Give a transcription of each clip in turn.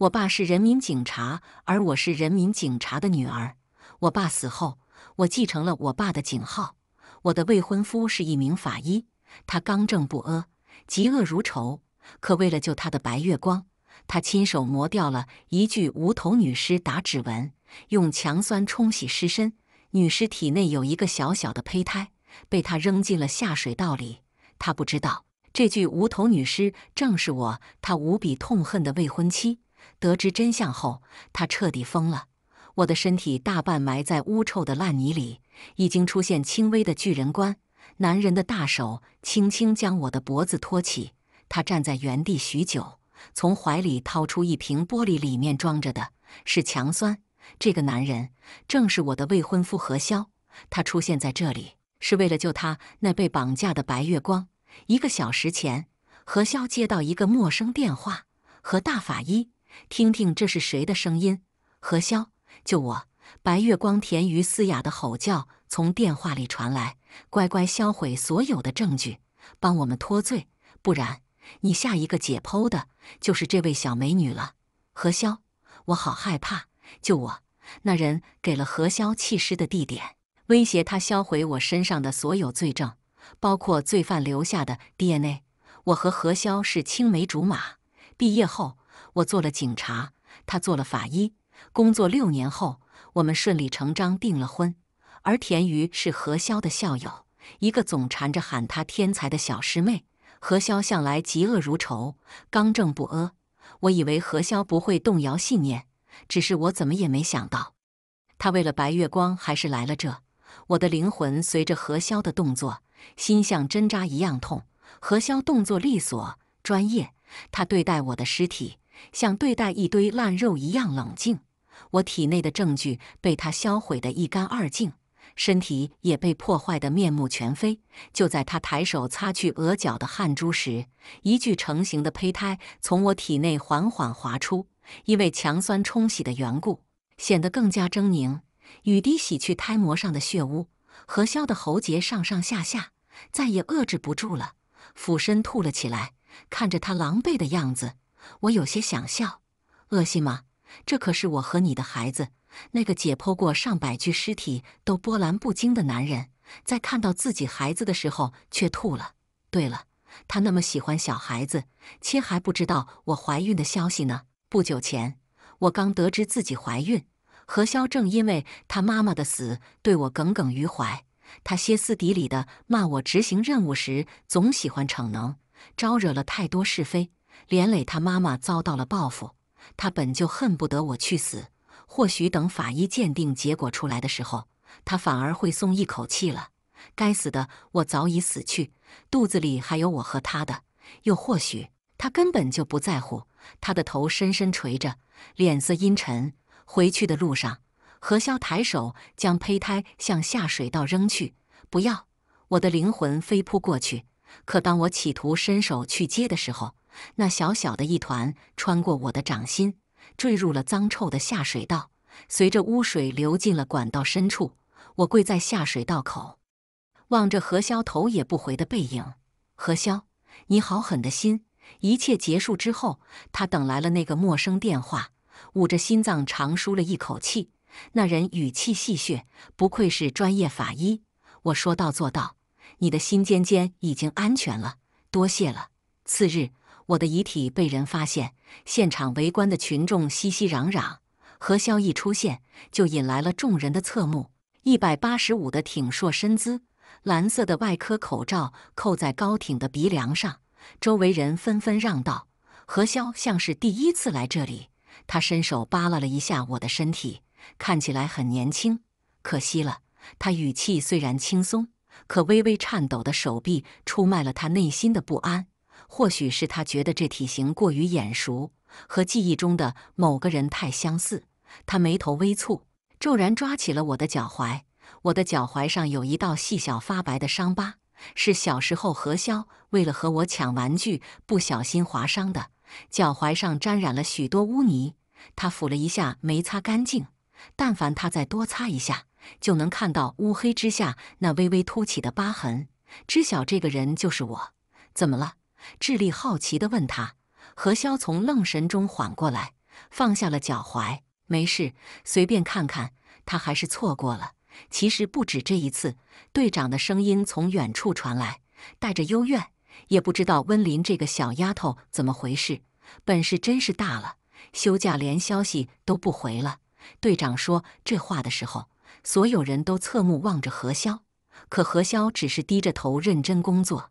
我爸是人民警察，而我是人民警察的女儿。我爸死后，我继承了我爸的警号。我的未婚夫是一名法医，他刚正不阿，嫉恶如仇。可为了救他的白月光，他亲手磨掉了一具无头女尸打指纹，用强酸冲洗尸身。女尸体内有一个小小的胚胎，被他扔进了下水道里。他不知道，这具无头女尸正是我他无比痛恨的未婚妻。得知真相后，他彻底疯了。我的身体大半埋在污臭的烂泥里，已经出现轻微的巨人观。男人的大手轻轻将我的脖子托起，他站在原地许久，从怀里掏出一瓶玻璃，里面装着的是强酸。这个男人正是我的未婚夫何潇。他出现在这里是为了救他那被绑架的白月光。一个小时前，何潇接到一个陌生电话和大法医。听听这是谁的声音？何潇，救我！白月光田于嘶哑的吼叫从电话里传来：“乖乖销毁所有的证据，帮我们脱罪，不然你下一个解剖的就是这位小美女了。”何潇，我好害怕！救我！那人给了何潇弃尸的地点，威胁他销毁我身上的所有罪证，包括罪犯留下的 DNA。我和何潇是青梅竹马，毕业后。我做了警察，他做了法医。工作六年后，我们顺理成章订了婚。而田鱼是何潇的校友，一个总缠着喊他“天才”的小师妹。何潇向来嫉恶如仇，刚正不阿。我以为何潇不会动摇信念，只是我怎么也没想到，他为了白月光还是来了这。我的灵魂随着何潇的动作，心像针扎一样痛。何潇动作利索、专业，他对待我的尸体。像对待一堆烂肉一样冷静，我体内的证据被他销毁得一干二净，身体也被破坏得面目全非。就在他抬手擦去额角的汗珠时，一具成型的胚胎从我体内缓缓滑出，因为强酸冲洗的缘故，显得更加狰狞。雨滴洗去胎膜上的血污，何潇的喉结上上下下，再也遏制不住了，俯身吐了起来。看着他狼狈的样子。我有些想笑，恶心吗？这可是我和你的孩子。那个解剖过上百具尸体都波澜不惊的男人，在看到自己孩子的时候却吐了。对了，他那么喜欢小孩子，却还不知道我怀孕的消息呢。不久前，我刚得知自己怀孕。何潇正因为他妈妈的死对我耿耿于怀，他歇斯底里地骂我，执行任务时总喜欢逞能，招惹了太多是非。连累他妈妈遭到了报复，他本就恨不得我去死。或许等法医鉴定结果出来的时候，他反而会松一口气了。该死的，我早已死去，肚子里还有我和他的。又或许他根本就不在乎。他的头深深垂着，脸色阴沉。回去的路上，何潇抬手将胚胎向下水道扔去。不要！我的灵魂飞扑过去，可当我企图伸手去接的时候，那小小的一团穿过我的掌心，坠入了脏臭的下水道，随着污水流进了管道深处。我跪在下水道口，望着何潇头也不回的背影。何潇，你好狠的心！一切结束之后，他等来了那个陌生电话，捂着心脏长舒了一口气。那人语气戏谑：“不愧是专业法医，我说到做到，你的心尖尖已经安全了，多谢了。”次日。我的遗体被人发现，现场围观的群众熙熙攘攘。何潇一出现，就引来了众人的侧目。一百八十五的挺硕身姿，蓝色的外科口罩扣在高挺的鼻梁上，周围人纷纷让道。何潇像是第一次来这里，他伸手扒拉了一下我的身体，看起来很年轻。可惜了，他语气虽然轻松，可微微颤抖的手臂出卖了他内心的不安。或许是他觉得这体型过于眼熟，和记忆中的某个人太相似。他眉头微蹙，骤然抓起了我的脚踝。我的脚踝上有一道细小发白的伤疤，是小时候何潇为了和我抢玩具不小心划伤的。脚踝上沾染了许多污泥，他抚了一下，没擦干净。但凡他再多擦一下，就能看到乌黑之下那微微凸起的疤痕，知晓这个人就是我。怎么了？智利好奇地问他，何潇从愣神中缓过来，放下了脚踝，没事，随便看看。他还是错过了，其实不止这一次。队长的声音从远处传来，带着幽怨，也不知道温林这个小丫头怎么回事，本事真是大了，休假连消息都不回了。队长说这话的时候，所有人都侧目望着何潇，可何潇只是低着头认真工作。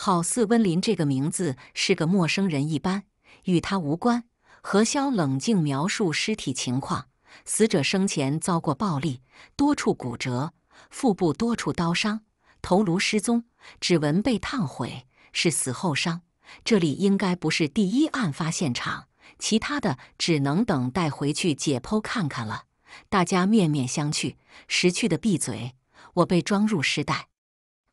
好似温林这个名字是个陌生人一般，与他无关。何潇冷静描述尸体情况：死者生前遭过暴力，多处骨折，腹部多处刀伤，头颅失踪，指纹被烫毁，是死后伤。这里应该不是第一案发现场，其他的只能等待回去解剖看看了。大家面面相觑，识趣的闭嘴。我被装入尸袋。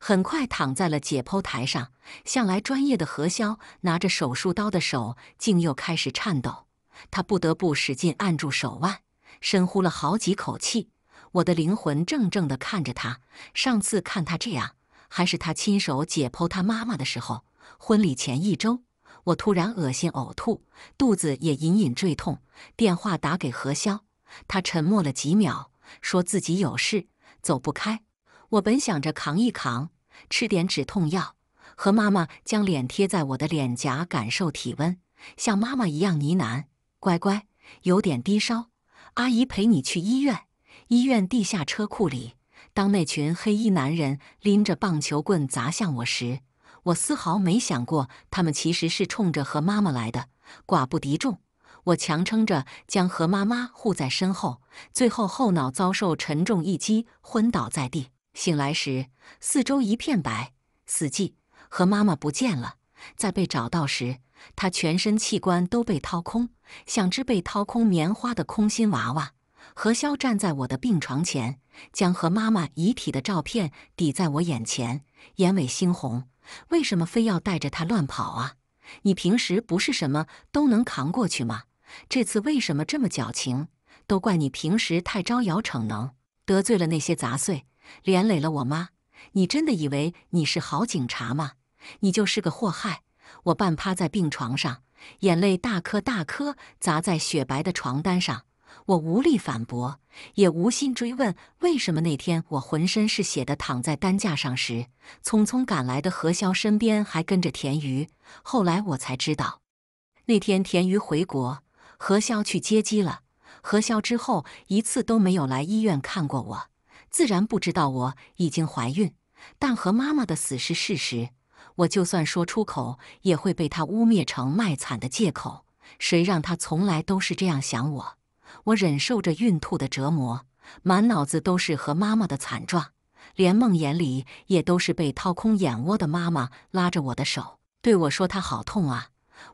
很快躺在了解剖台上，向来专业的何潇拿着手术刀的手竟又开始颤抖，他不得不使劲按住手腕，深呼了好几口气。我的灵魂怔怔地看着他，上次看他这样还是他亲手解剖他妈妈的时候。婚礼前一周，我突然恶心呕吐，肚子也隐隐坠痛。电话打给何潇，他沉默了几秒，说自己有事走不开。我本想着扛一扛。吃点止痛药，何妈妈将脸贴在我的脸颊，感受体温，像妈妈一样呢喃：“乖乖，有点低烧，阿姨陪你去医院。”医院地下车库里，当那群黑衣男人拎着棒球棍砸向我时，我丝毫没想过他们其实是冲着何妈妈来的。寡不敌众，我强撑着将何妈妈护在身后，最后后脑遭受沉重一击，昏倒在地。醒来时，四周一片白，死寂，和妈妈不见了。在被找到时，他全身器官都被掏空，像只被掏空棉花的空心娃娃。何潇站在我的病床前，将和妈妈遗体的照片抵在我眼前，眼尾猩红。为什么非要带着他乱跑啊？你平时不是什么都能扛过去吗？这次为什么这么矫情？都怪你平时太招摇逞能，得罪了那些杂碎。连累了我妈，你真的以为你是好警察吗？你就是个祸害！我半趴在病床上，眼泪大颗大颗砸在雪白的床单上。我无力反驳，也无心追问为什么那天我浑身是血的躺在担架上时，匆匆赶来的何潇身边还跟着田鱼。后来我才知道，那天田鱼回国，何潇去接机了。何潇之后一次都没有来医院看过我。自然不知道我已经怀孕，但和妈妈的死是事实。我就算说出口，也会被他污蔑成卖惨的借口。谁让他从来都是这样想我？我忍受着孕吐的折磨，满脑子都是和妈妈的惨状，连梦魇里也都是被掏空眼窝的妈妈拉着我的手对我说：“她好痛啊！”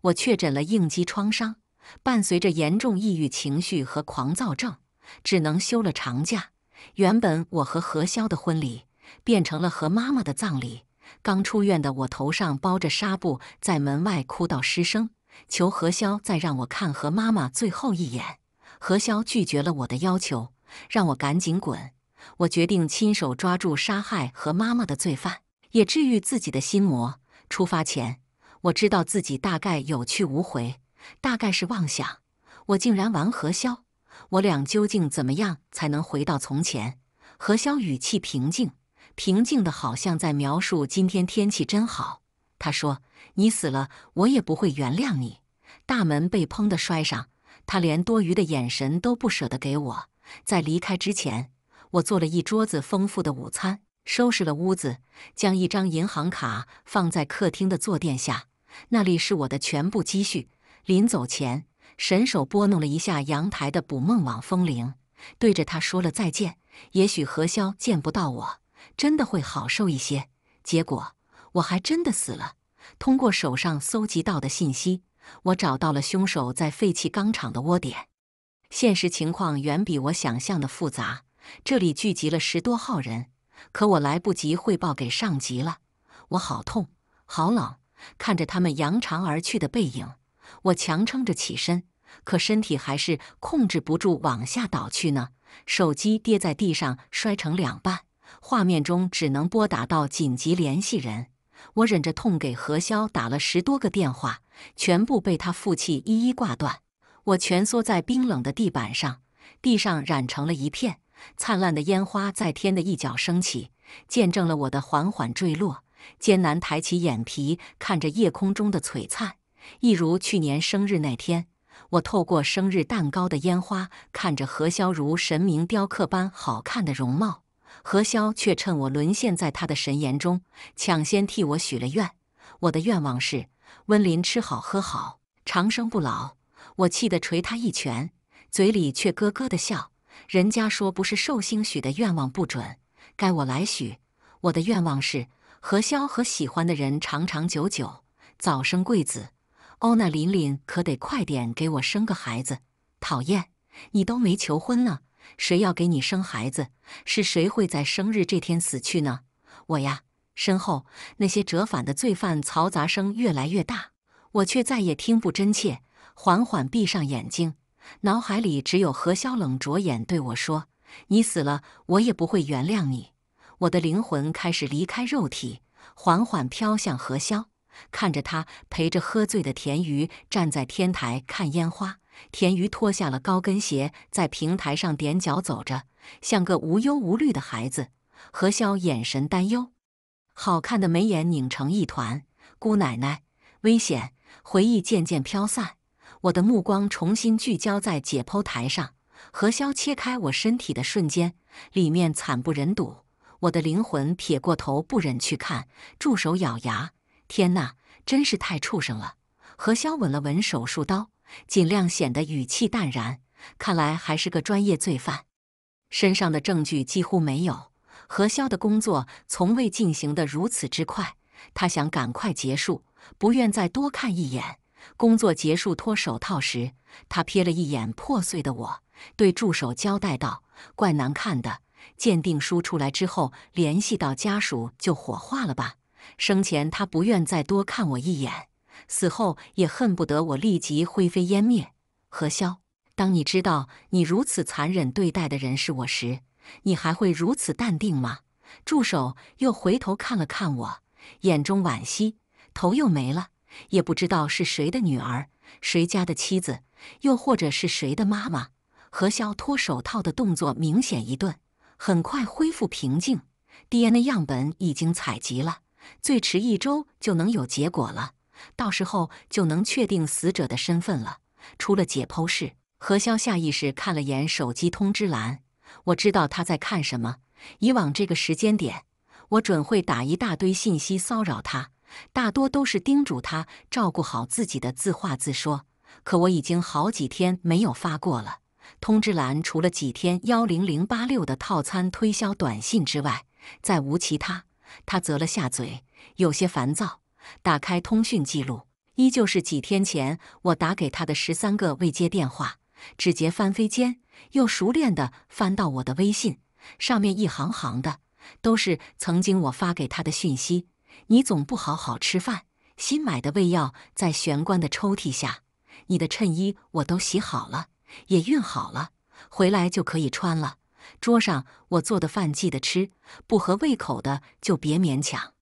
我确诊了应激创伤，伴随着严重抑郁情绪和狂躁症，只能休了长假。原本我和何潇的婚礼变成了和妈妈的葬礼。刚出院的我头上包着纱布，在门外哭到失声，求何潇再让我看何妈妈最后一眼。何潇拒绝了我的要求，让我赶紧滚。我决定亲手抓住杀害何妈妈的罪犯，也治愈自己的心魔。出发前，我知道自己大概有去无回，大概是妄想。我竟然玩何潇！我俩究竟怎么样才能回到从前？何潇语气平静，平静的好像在描述今天天气真好。他说：“你死了，我也不会原谅你。”大门被砰地摔上，他连多余的眼神都不舍得给我。在离开之前，我做了一桌子丰富的午餐，收拾了屋子，将一张银行卡放在客厅的坐垫下，那里是我的全部积蓄。临走前。神手拨弄了一下阳台的捕梦网风铃，对着他说了再见。也许何潇见不到我，真的会好受一些。结果我还真的死了。通过手上搜集到的信息，我找到了凶手在废弃钢厂的窝点。现实情况远比我想象的复杂。这里聚集了十多号人，可我来不及汇报给上级了。我好痛，好冷，看着他们扬长而去的背影。我强撑着起身，可身体还是控制不住往下倒去呢。手机跌在地上，摔成两半，画面中只能拨打到紧急联系人。我忍着痛给何潇打了十多个电话，全部被他负气一一挂断。我蜷缩在冰冷的地板上，地上染成了一片灿烂的烟花，在天的一角升起，见证了我的缓缓坠落。艰难抬起眼皮，看着夜空中的璀璨。一如去年生日那天，我透过生日蛋糕的烟花看着何潇如神明雕刻般好看的容貌，何潇却趁我沦陷在他的神颜中，抢先替我许了愿。我的愿望是温林吃好喝好，长生不老。我气得捶他一拳，嘴里却咯咯的笑。人家说不是寿星许的愿望不准，该我来许。我的愿望是何潇和喜欢的人长长久久，早生贵子。欧娜，琳琳可得快点给我生个孩子！讨厌，你都没求婚呢，谁要给你生孩子？是谁会在生日这天死去呢？我呀，身后那些折返的罪犯嘈杂声越来越大，我却再也听不真切。缓缓闭上眼睛，脑海里只有何潇冷着眼对我说：“你死了，我也不会原谅你。”我的灵魂开始离开肉体，缓缓飘向何潇。看着他陪着喝醉的田鱼站在天台看烟花，田鱼脱下了高跟鞋，在平台上踮脚走着，像个无忧无虑的孩子。何潇眼神担忧，好看的眉眼拧成一团。姑奶奶，危险！回忆渐渐飘散，我的目光重新聚焦在解剖台上。何潇切开我身体的瞬间，里面惨不忍睹。我的灵魂撇过头，不忍去看，助手咬牙。天哪，真是太畜生了！何潇吻了吻手术刀，尽量显得语气淡然。看来还是个专业罪犯，身上的证据几乎没有。何潇的工作从未进行得如此之快，他想赶快结束，不愿再多看一眼。工作结束脱手套时，他瞥了一眼破碎的我，对助手交代道：“怪难看的，鉴定书出来之后，联系到家属就火化了吧。”生前他不愿再多看我一眼，死后也恨不得我立即灰飞烟灭。何潇，当你知道你如此残忍对待的人是我时，你还会如此淡定吗？助手又回头看了看我，眼中惋惜，头又没了，也不知道是谁的女儿，谁家的妻子，又或者是谁的妈妈。何潇脱手套的动作明显一顿，很快恢复平静。DNA 样本已经采集了。最迟一周就能有结果了，到时候就能确定死者的身份了。出了解剖室，何潇下意识看了眼手机通知栏。我知道他在看什么。以往这个时间点，我准会打一大堆信息骚扰他，大多都是叮嘱他照顾好自己的自话自说。可我已经好几天没有发过了。通知栏除了几天幺零零八六的套餐推销短信之外，再无其他。他啧了下嘴，有些烦躁，打开通讯记录，依旧是几天前我打给他的十三个未接电话。指节翻飞间，又熟练地翻到我的微信，上面一行行的都是曾经我发给他的讯息。你总不好好吃饭，新买的胃药在玄关的抽屉下，你的衬衣我都洗好了，也熨好了，回来就可以穿了。桌上我做的饭记得吃，不合胃口的就别勉强。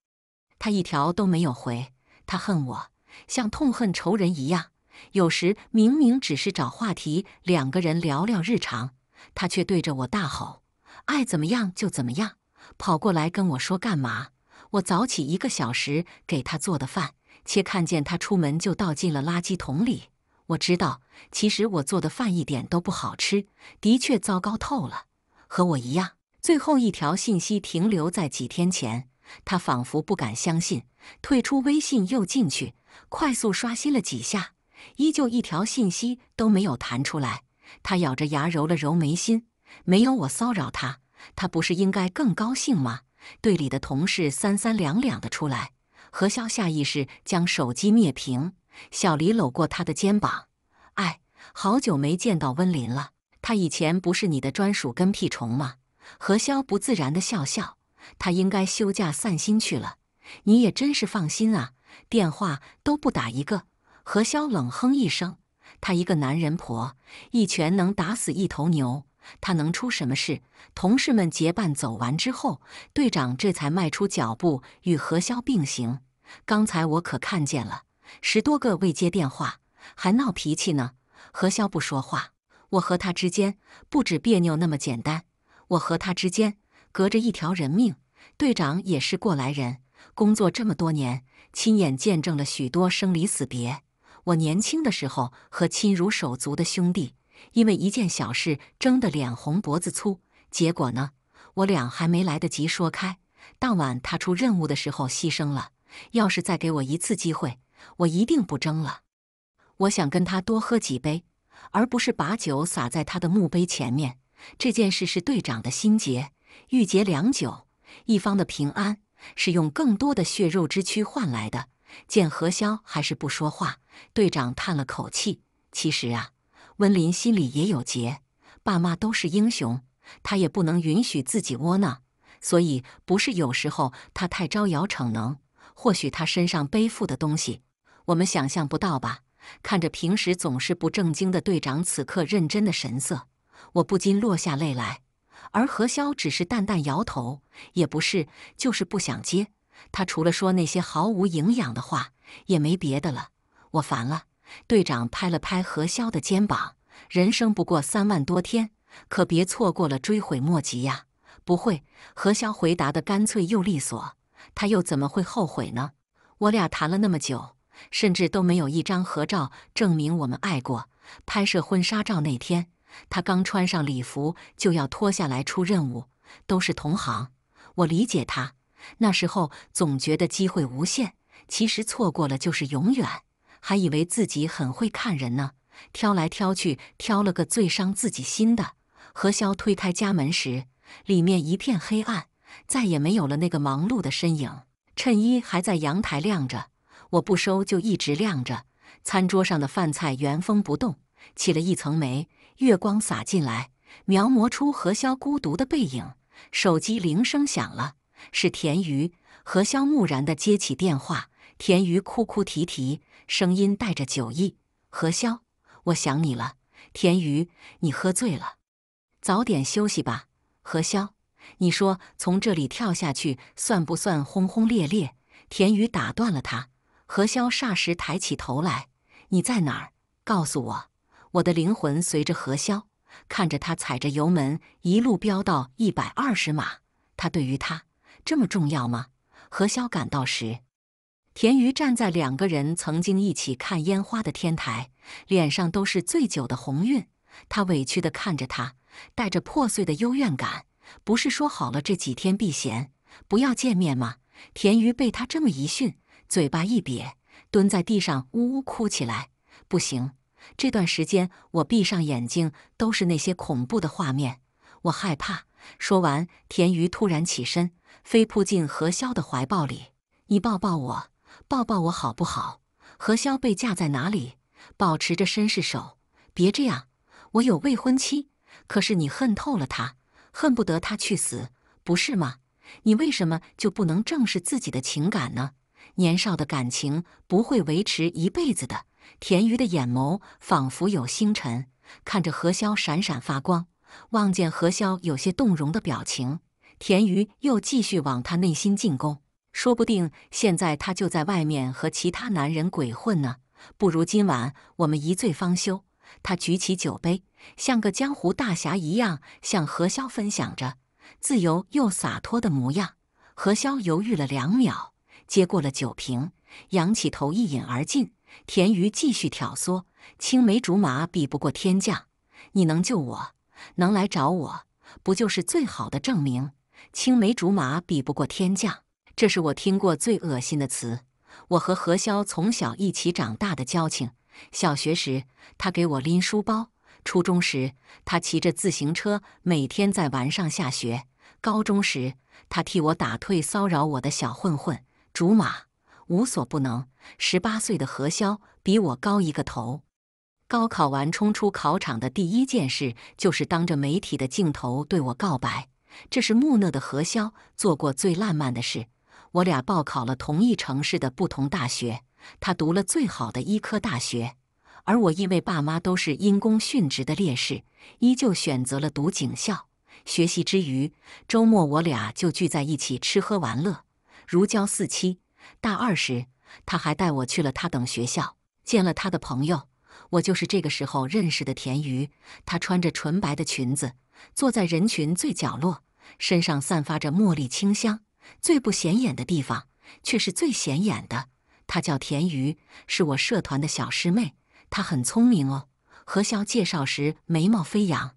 他一条都没有回，他恨我，像痛恨仇人一样。有时明明只是找话题，两个人聊聊日常，他却对着我大吼：“爱怎么样就怎么样！”跑过来跟我说干嘛？我早起一个小时给他做的饭，且看见他出门就倒进了垃圾桶里。我知道，其实我做的饭一点都不好吃，的确糟糕透了。和我一样，最后一条信息停留在几天前，他仿佛不敢相信，退出微信又进去，快速刷新了几下，依旧一条信息都没有弹出来。他咬着牙揉了揉眉心，没有我骚扰他，他不是应该更高兴吗？队里的同事三三两两的出来，何潇下意识将手机灭屏。小黎搂过他的肩膀，哎，好久没见到温林了。他以前不是你的专属跟屁虫吗？何潇不自然地笑笑，他应该休假散心去了。你也真是放心啊，电话都不打一个。何潇冷哼一声，他一个男人婆，一拳能打死一头牛，他能出什么事？同事们结伴走完之后，队长这才迈出脚步，与何潇并行。刚才我可看见了，十多个未接电话，还闹脾气呢。何潇不说话。我和他之间不止别扭那么简单，我和他之间隔着一条人命。队长也是过来人，工作这么多年，亲眼见证了许多生离死别。我年轻的时候和亲如手足的兄弟，因为一件小事争得脸红脖子粗，结果呢，我俩还没来得及说开，当晚他出任务的时候牺牲了。要是再给我一次机会，我一定不争了。我想跟他多喝几杯。而不是把酒洒在他的墓碑前面，这件事是队长的心结，郁结良久。一方的平安是用更多的血肉之躯换来的。见何潇还是不说话，队长叹了口气。其实啊，温林心里也有结，爸妈都是英雄，他也不能允许自己窝囊。所以，不是有时候他太招摇逞能，或许他身上背负的东西，我们想象不到吧。看着平时总是不正经的队长此刻认真的神色，我不禁落下泪来。而何潇只是淡淡摇头：“也不是，就是不想接。”他除了说那些毫无营养的话，也没别的了。我烦了。队长拍了拍何潇的肩膀：“人生不过三万多天，可别错过了，追悔莫及呀！”不会，何潇回答的干脆又利索。他又怎么会后悔呢？我俩谈了那么久。甚至都没有一张合照证明我们爱过。拍摄婚纱照那天，他刚穿上礼服就要脱下来出任务，都是同行，我理解他。那时候总觉得机会无限，其实错过了就是永远。还以为自己很会看人呢，挑来挑去挑了个最伤自己心的。何潇推开家门时，里面一片黑暗，再也没有了那个忙碌的身影。衬衣还在阳台晾着。我不收，就一直晾着。餐桌上的饭菜原封不动，起了一层霉。月光洒进来，描摹出何潇孤独的背影。手机铃声响了，是田鱼。何潇木然地接起电话，田鱼哭哭啼啼，声音带着酒意：“何潇，我想你了。”田鱼，你喝醉了，早点休息吧。何潇，你说从这里跳下去算不算轰轰烈烈？田鱼打断了他。何潇霎时抬起头来，你在哪儿？告诉我，我的灵魂随着何潇，看着他踩着油门一路飙到一百二十码。他对于他这么重要吗？何潇赶到时，田鱼站在两个人曾经一起看烟花的天台，脸上都是醉酒的红晕。他委屈地看着他，带着破碎的幽怨感。不是说好了这几天避嫌，不要见面吗？田鱼被他这么一训。嘴巴一瘪，蹲在地上呜呜哭起来。不行，这段时间我闭上眼睛都是那些恐怖的画面，我害怕。说完，田鱼突然起身，飞扑进何潇的怀抱里：“你抱抱我，抱抱我好不好？”何潇被架在哪里，保持着绅士手，别这样。我有未婚妻，可是你恨透了他，恨不得他去死，不是吗？你为什么就不能正视自己的情感呢？年少的感情不会维持一辈子的。田鱼的眼眸仿佛有星辰，看着何潇闪闪发光。望见何潇有些动容的表情，田鱼又继续往他内心进攻。说不定现在他就在外面和其他男人鬼混呢。不如今晚我们一醉方休。他举起酒杯，像个江湖大侠一样，向何潇分享着自由又洒脱的模样。何潇犹豫了两秒。接过了酒瓶，仰起头一饮而尽。田鱼继续挑唆：“青梅竹马比不过天降，你能救我，能来找我，不就是最好的证明？青梅竹马比不过天降，这是我听过最恶心的词。我和何潇从小一起长大的交情，小学时他给我拎书包，初中时他骑着自行车每天在玩上下学，高中时他替我打退骚扰我的小混混。”竹马无所不能，十八岁的何潇比我高一个头。高考完冲出考场的第一件事就是当着媒体的镜头对我告白，这是木讷的何潇做过最浪漫的事。我俩报考了同一城市的不同大学，他读了最好的医科大学，而我因为爸妈都是因公殉职的烈士，依旧选择了读警校。学习之余，周末我俩就聚在一起吃喝玩乐。如胶似漆。大二时，他还带我去了他等学校，见了他的朋友。我就是这个时候认识的田鱼。她穿着纯白的裙子，坐在人群最角落，身上散发着茉莉清香。最不显眼的地方，却是最显眼的。她叫田鱼，是我社团的小师妹。她很聪明哦。何潇介绍时眉毛飞扬，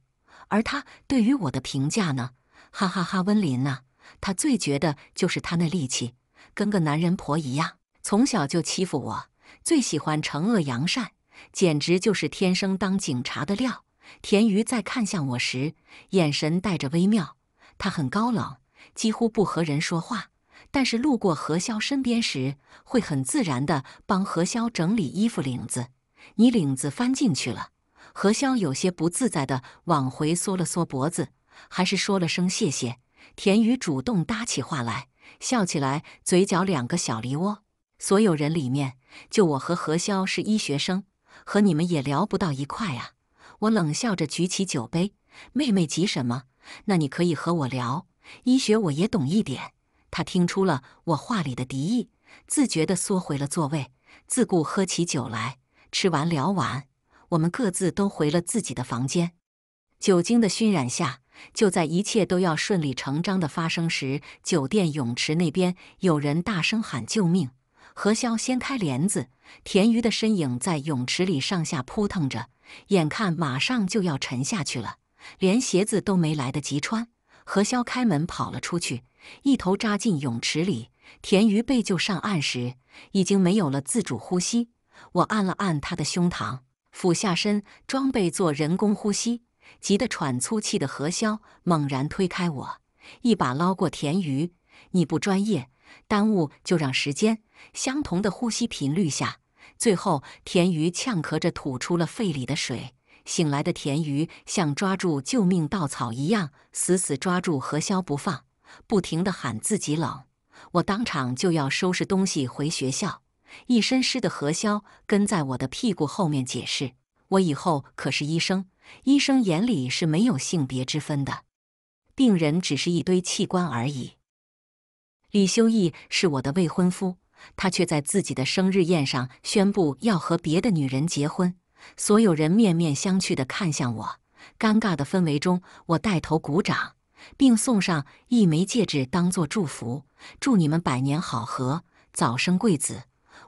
而他对于我的评价呢？哈哈哈，温林啊！他最绝的就是他那力气，跟个男人婆一样，从小就欺负我，最喜欢惩恶扬善，简直就是天生当警察的料。田鱼在看向我时，眼神带着微妙。他很高冷，几乎不和人说话，但是路过何潇身边时，会很自然的帮何潇整理衣服领子。你领子翻进去了，何潇有些不自在的往回缩了缩脖子，还是说了声谢谢。田雨主动搭起话来，笑起来，嘴角两个小梨窝。所有人里面，就我和何潇是医学生，和你们也聊不到一块啊。我冷笑着举起酒杯：“妹妹急什么？那你可以和我聊医学，我也懂一点。”他听出了我话里的敌意，自觉的缩回了座位，自顾喝起酒来。吃完聊完，我们各自都回了自己的房间。酒精的熏染下。就在一切都要顺理成章的发生时，酒店泳池那边有人大声喊救命。何潇掀开帘子，田鱼的身影在泳池里上下扑腾着，眼看马上就要沉下去了，连鞋子都没来得及穿。何潇开门跑了出去，一头扎进泳池里。田鱼被救上岸时，已经没有了自主呼吸。我按了按他的胸膛，俯下身，装备做人工呼吸。急得喘粗气的何潇猛然推开我，一把捞过田鱼：“你不专业，耽误就让时间相同的呼吸频率下。”最后，田鱼呛咳着吐出了肺里的水。醒来的田鱼像抓住救命稻草一样，死死抓住何潇不放，不停地喊自己冷。我当场就要收拾东西回学校。一身湿的何潇跟在我的屁股后面解释：“我以后可是医生。”医生眼里是没有性别之分的，病人只是一堆器官而已。李修义是我的未婚夫，他却在自己的生日宴上宣布要和别的女人结婚。所有人面面相觑的看向我，尴尬的氛围中，我带头鼓掌，并送上一枚戒指当做祝福，祝你们百年好合，早生贵子。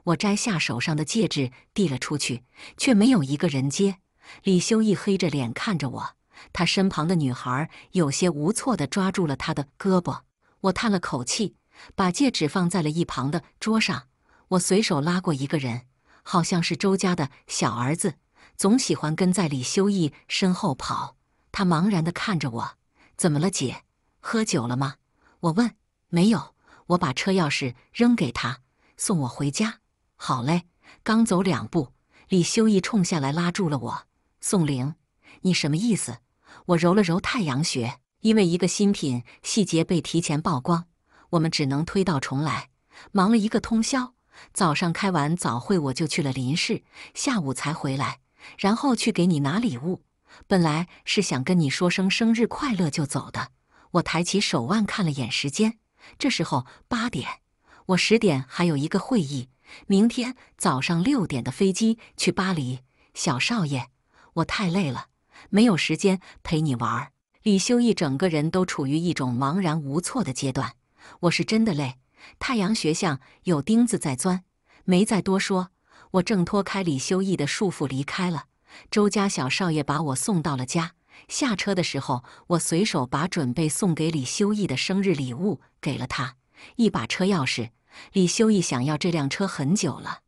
我摘下手上的戒指递了出去，却没有一个人接。李修义黑着脸看着我，他身旁的女孩有些无措地抓住了他的胳膊。我叹了口气，把戒指放在了一旁的桌上。我随手拉过一个人，好像是周家的小儿子，总喜欢跟在李修义身后跑。他茫然地看着我：“怎么了，姐？喝酒了吗？”我问。没有。我把车钥匙扔给他，送我回家。好嘞。刚走两步，李修义冲下来拉住了我。宋玲，你什么意思？我揉了揉太阳穴，因为一个新品细节被提前曝光，我们只能推到重来。忙了一个通宵，早上开完早会我就去了林氏，下午才回来，然后去给你拿礼物。本来是想跟你说声生日快乐就走的。我抬起手腕看了眼时间，这时候八点，我十点还有一个会议，明天早上六点的飞机去巴黎，小少爷。我太累了，没有时间陪你玩。李修一整个人都处于一种茫然无措的阶段。我是真的累，太阳穴像有钉子在钻。没再多说，我挣脱开李修义的束缚离开了。周家小少爷把我送到了家。下车的时候，我随手把准备送给李修义的生日礼物给了他，一把车钥匙。李修义想要这辆车很久了，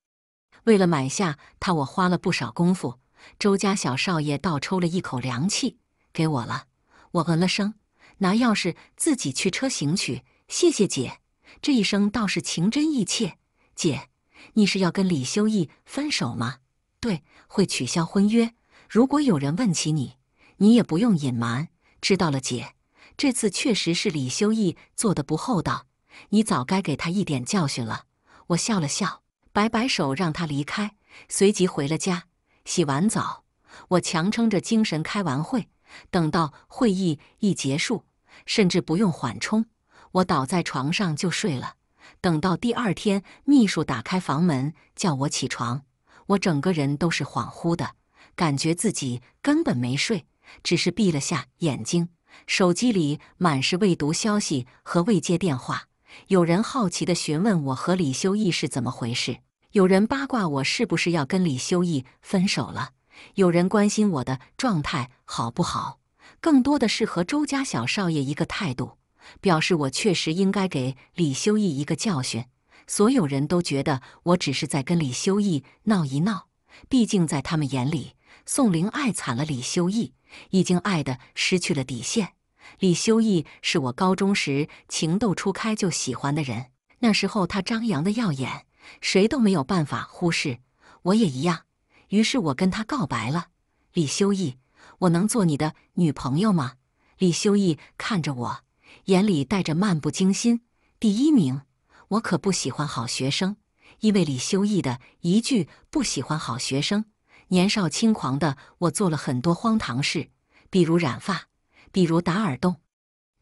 为了买下它，我花了不少功夫。周家小少爷倒抽了一口凉气，给我了。我嗯了声，拿钥匙自己去车行取。谢谢姐，这一声倒是情真意切。姐，你是要跟李修义分手吗？对，会取消婚约。如果有人问起你，你也不用隐瞒。知道了，姐，这次确实是李修义做的不厚道，你早该给他一点教训了。我笑了笑，摆摆手让他离开，随即回了家。洗完澡，我强撑着精神开完会，等到会议一结束，甚至不用缓冲，我倒在床上就睡了。等到第二天，秘书打开房门叫我起床，我整个人都是恍惚的，感觉自己根本没睡，只是闭了下眼睛。手机里满是未读消息和未接电话，有人好奇地询问我和李修义是怎么回事。有人八卦我是不是要跟李修义分手了？有人关心我的状态好不好？更多的是和周家小少爷一个态度，表示我确实应该给李修义一个教训。所有人都觉得我只是在跟李修义闹一闹，毕竟在他们眼里，宋玲爱惨了李修义，已经爱的失去了底线。李修义是我高中时情窦初开就喜欢的人，那时候他张扬的耀眼。谁都没有办法忽视，我也一样。于是我跟他告白了：“李修义，我能做你的女朋友吗？”李修义看着我，眼里带着漫不经心。第一名，我可不喜欢好学生。因为李修义的一句“不喜欢好学生”，年少轻狂的我做了很多荒唐事，比如染发，比如打耳洞，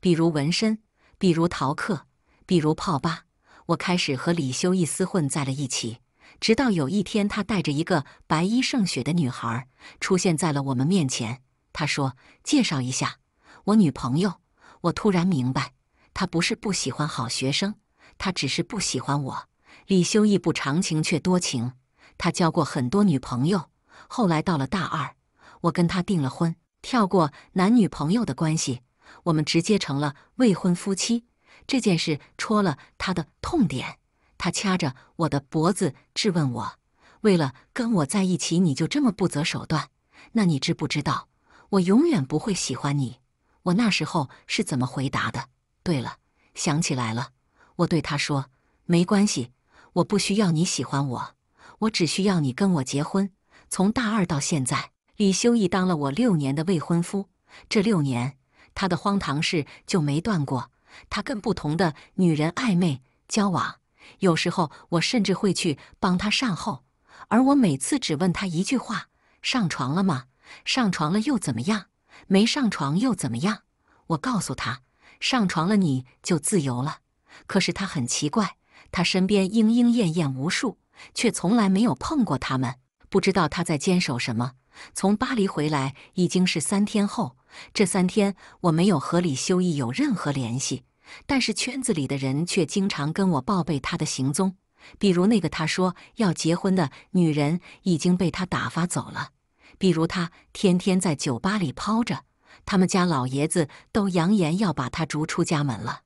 比如纹身，比如逃课，比如泡吧。我开始和李修一厮混在了一起，直到有一天，他带着一个白衣胜雪的女孩出现在了我们面前。他说：“介绍一下，我女朋友。”我突然明白，他不是不喜欢好学生，他只是不喜欢我。李修一不长情却多情，他交过很多女朋友。后来到了大二，我跟他订了婚，跳过男女朋友的关系，我们直接成了未婚夫妻。这件事戳了他的痛点，他掐着我的脖子质问我：“为了跟我在一起，你就这么不择手段？那你知不知道，我永远不会喜欢你？”我那时候是怎么回答的？对了，想起来了，我对他说：“没关系，我不需要你喜欢我，我只需要你跟我结婚。”从大二到现在，李修义当了我六年的未婚夫，这六年他的荒唐事就没断过。他跟不同的女人暧昧交往，有时候我甚至会去帮他善后，而我每次只问他一句话：上床了吗？上床了又怎么样？没上床又怎么样？我告诉他：上床了你就自由了。可是他很奇怪，他身边莺莺燕燕无数，却从来没有碰过他们，不知道他在坚守什么。从巴黎回来已经是三天后，这三天我没有和李修义有任何联系，但是圈子里的人却经常跟我报备他的行踪。比如那个他说要结婚的女人已经被他打发走了；比如他天天在酒吧里泡着，他们家老爷子都扬言要把他逐出家门了；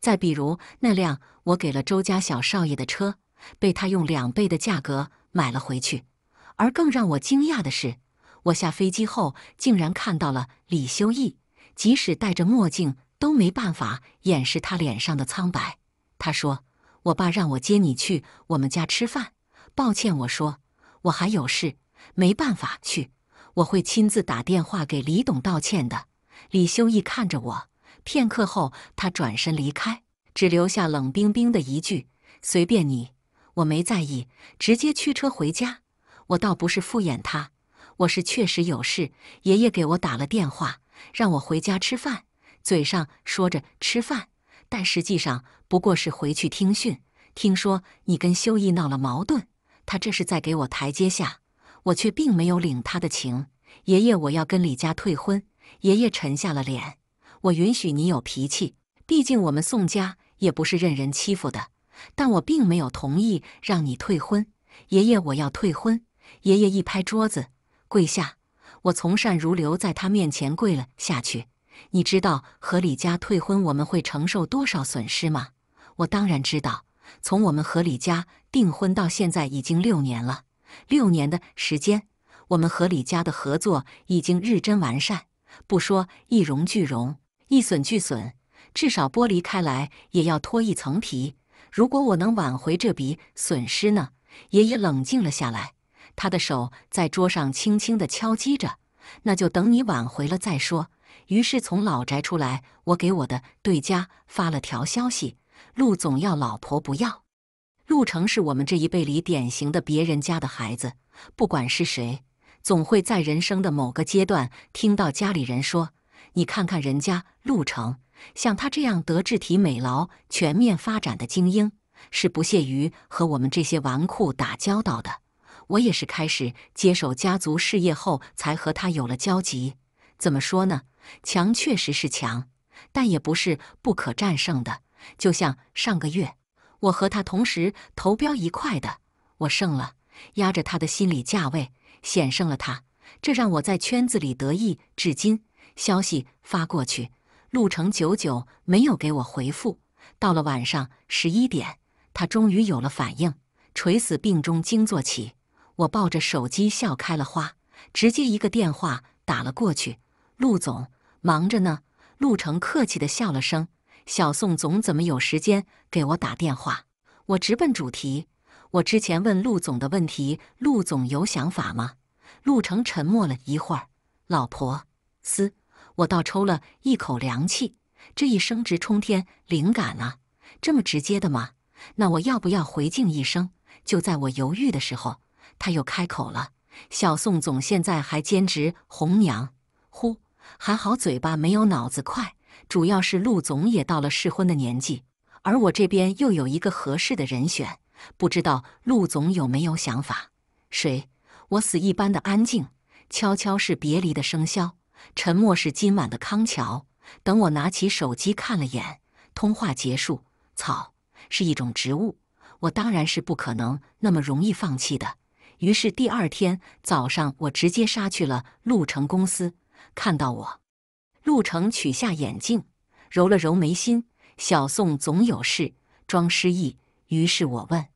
再比如那辆我给了周家小少爷的车，被他用两倍的价格买了回去。而更让我惊讶的是，我下飞机后竟然看到了李修义，即使戴着墨镜都没办法掩饰他脸上的苍白。他说：“我爸让我接你去我们家吃饭。”抱歉，我说我还有事，没办法去。我会亲自打电话给李董道歉的。李修义看着我，片刻后他转身离开，只留下冷冰冰的一句：“随便你。”我没在意，直接驱车回家。我倒不是敷衍他，我是确实有事。爷爷给我打了电话，让我回家吃饭，嘴上说着吃饭，但实际上不过是回去听讯。听说你跟修义闹了矛盾，他这是在给我台阶下，我却并没有领他的情。爷爷，我要跟李家退婚。爷爷沉下了脸，我允许你有脾气，毕竟我们宋家也不是任人欺负的，但我并没有同意让你退婚。爷爷，我要退婚。爷爷一拍桌子，跪下。我从善如流，在他面前跪了下去。你知道和李家退婚，我们会承受多少损失吗？我当然知道。从我们和李家订婚到现在已经六年了，六年的时间，我们和李家的合作已经日臻完善。不说一荣俱荣，一损俱损，至少剥离开来也要脱一层皮。如果我能挽回这笔损失呢？爷爷冷静了下来。他的手在桌上轻轻的敲击着，那就等你挽回了再说。于是从老宅出来，我给我的对家发了条消息：“陆总要老婆不要？”陆成是我们这一辈里典型的别人家的孩子，不管是谁，总会在人生的某个阶段听到家里人说：“你看看人家陆成，像他这样德智体美劳全面发展的精英，是不屑于和我们这些纨绔打交道的。”我也是开始接手家族事业后，才和他有了交集。怎么说呢？强确实是强，但也不是不可战胜的。就像上个月，我和他同时投标一块的，我胜了，压着他的心理价位，险胜了他。这让我在圈子里得意至今。消息发过去，陆程久久没有给我回复。到了晚上十一点，他终于有了反应，垂死病中惊坐起。我抱着手机笑开了花，直接一个电话打了过去。陆总忙着呢。陆成客气地笑了声：“小宋总怎么有时间给我打电话？”我直奔主题：“我之前问陆总的问题，陆总有想法吗？”陆成沉默了一会儿：“老婆。”嘶，我倒抽了一口凉气，这一生直冲天，灵感啊！这么直接的吗？那我要不要回敬一声？就在我犹豫的时候。他又开口了：“小宋总现在还兼职红娘，呼，还好嘴巴没有脑子快。主要是陆总也到了适婚的年纪，而我这边又有一个合适的人选，不知道陆总有没有想法？”谁？我死一般的安静，悄悄是别离的笙箫，沉默是今晚的康桥。等我拿起手机看了眼，通话结束。草，是一种植物。我当然是不可能那么容易放弃的。于是第二天早上，我直接杀去了陆城公司。看到我，陆城取下眼镜，揉了揉眉心。小宋总有事，装失忆。于是我问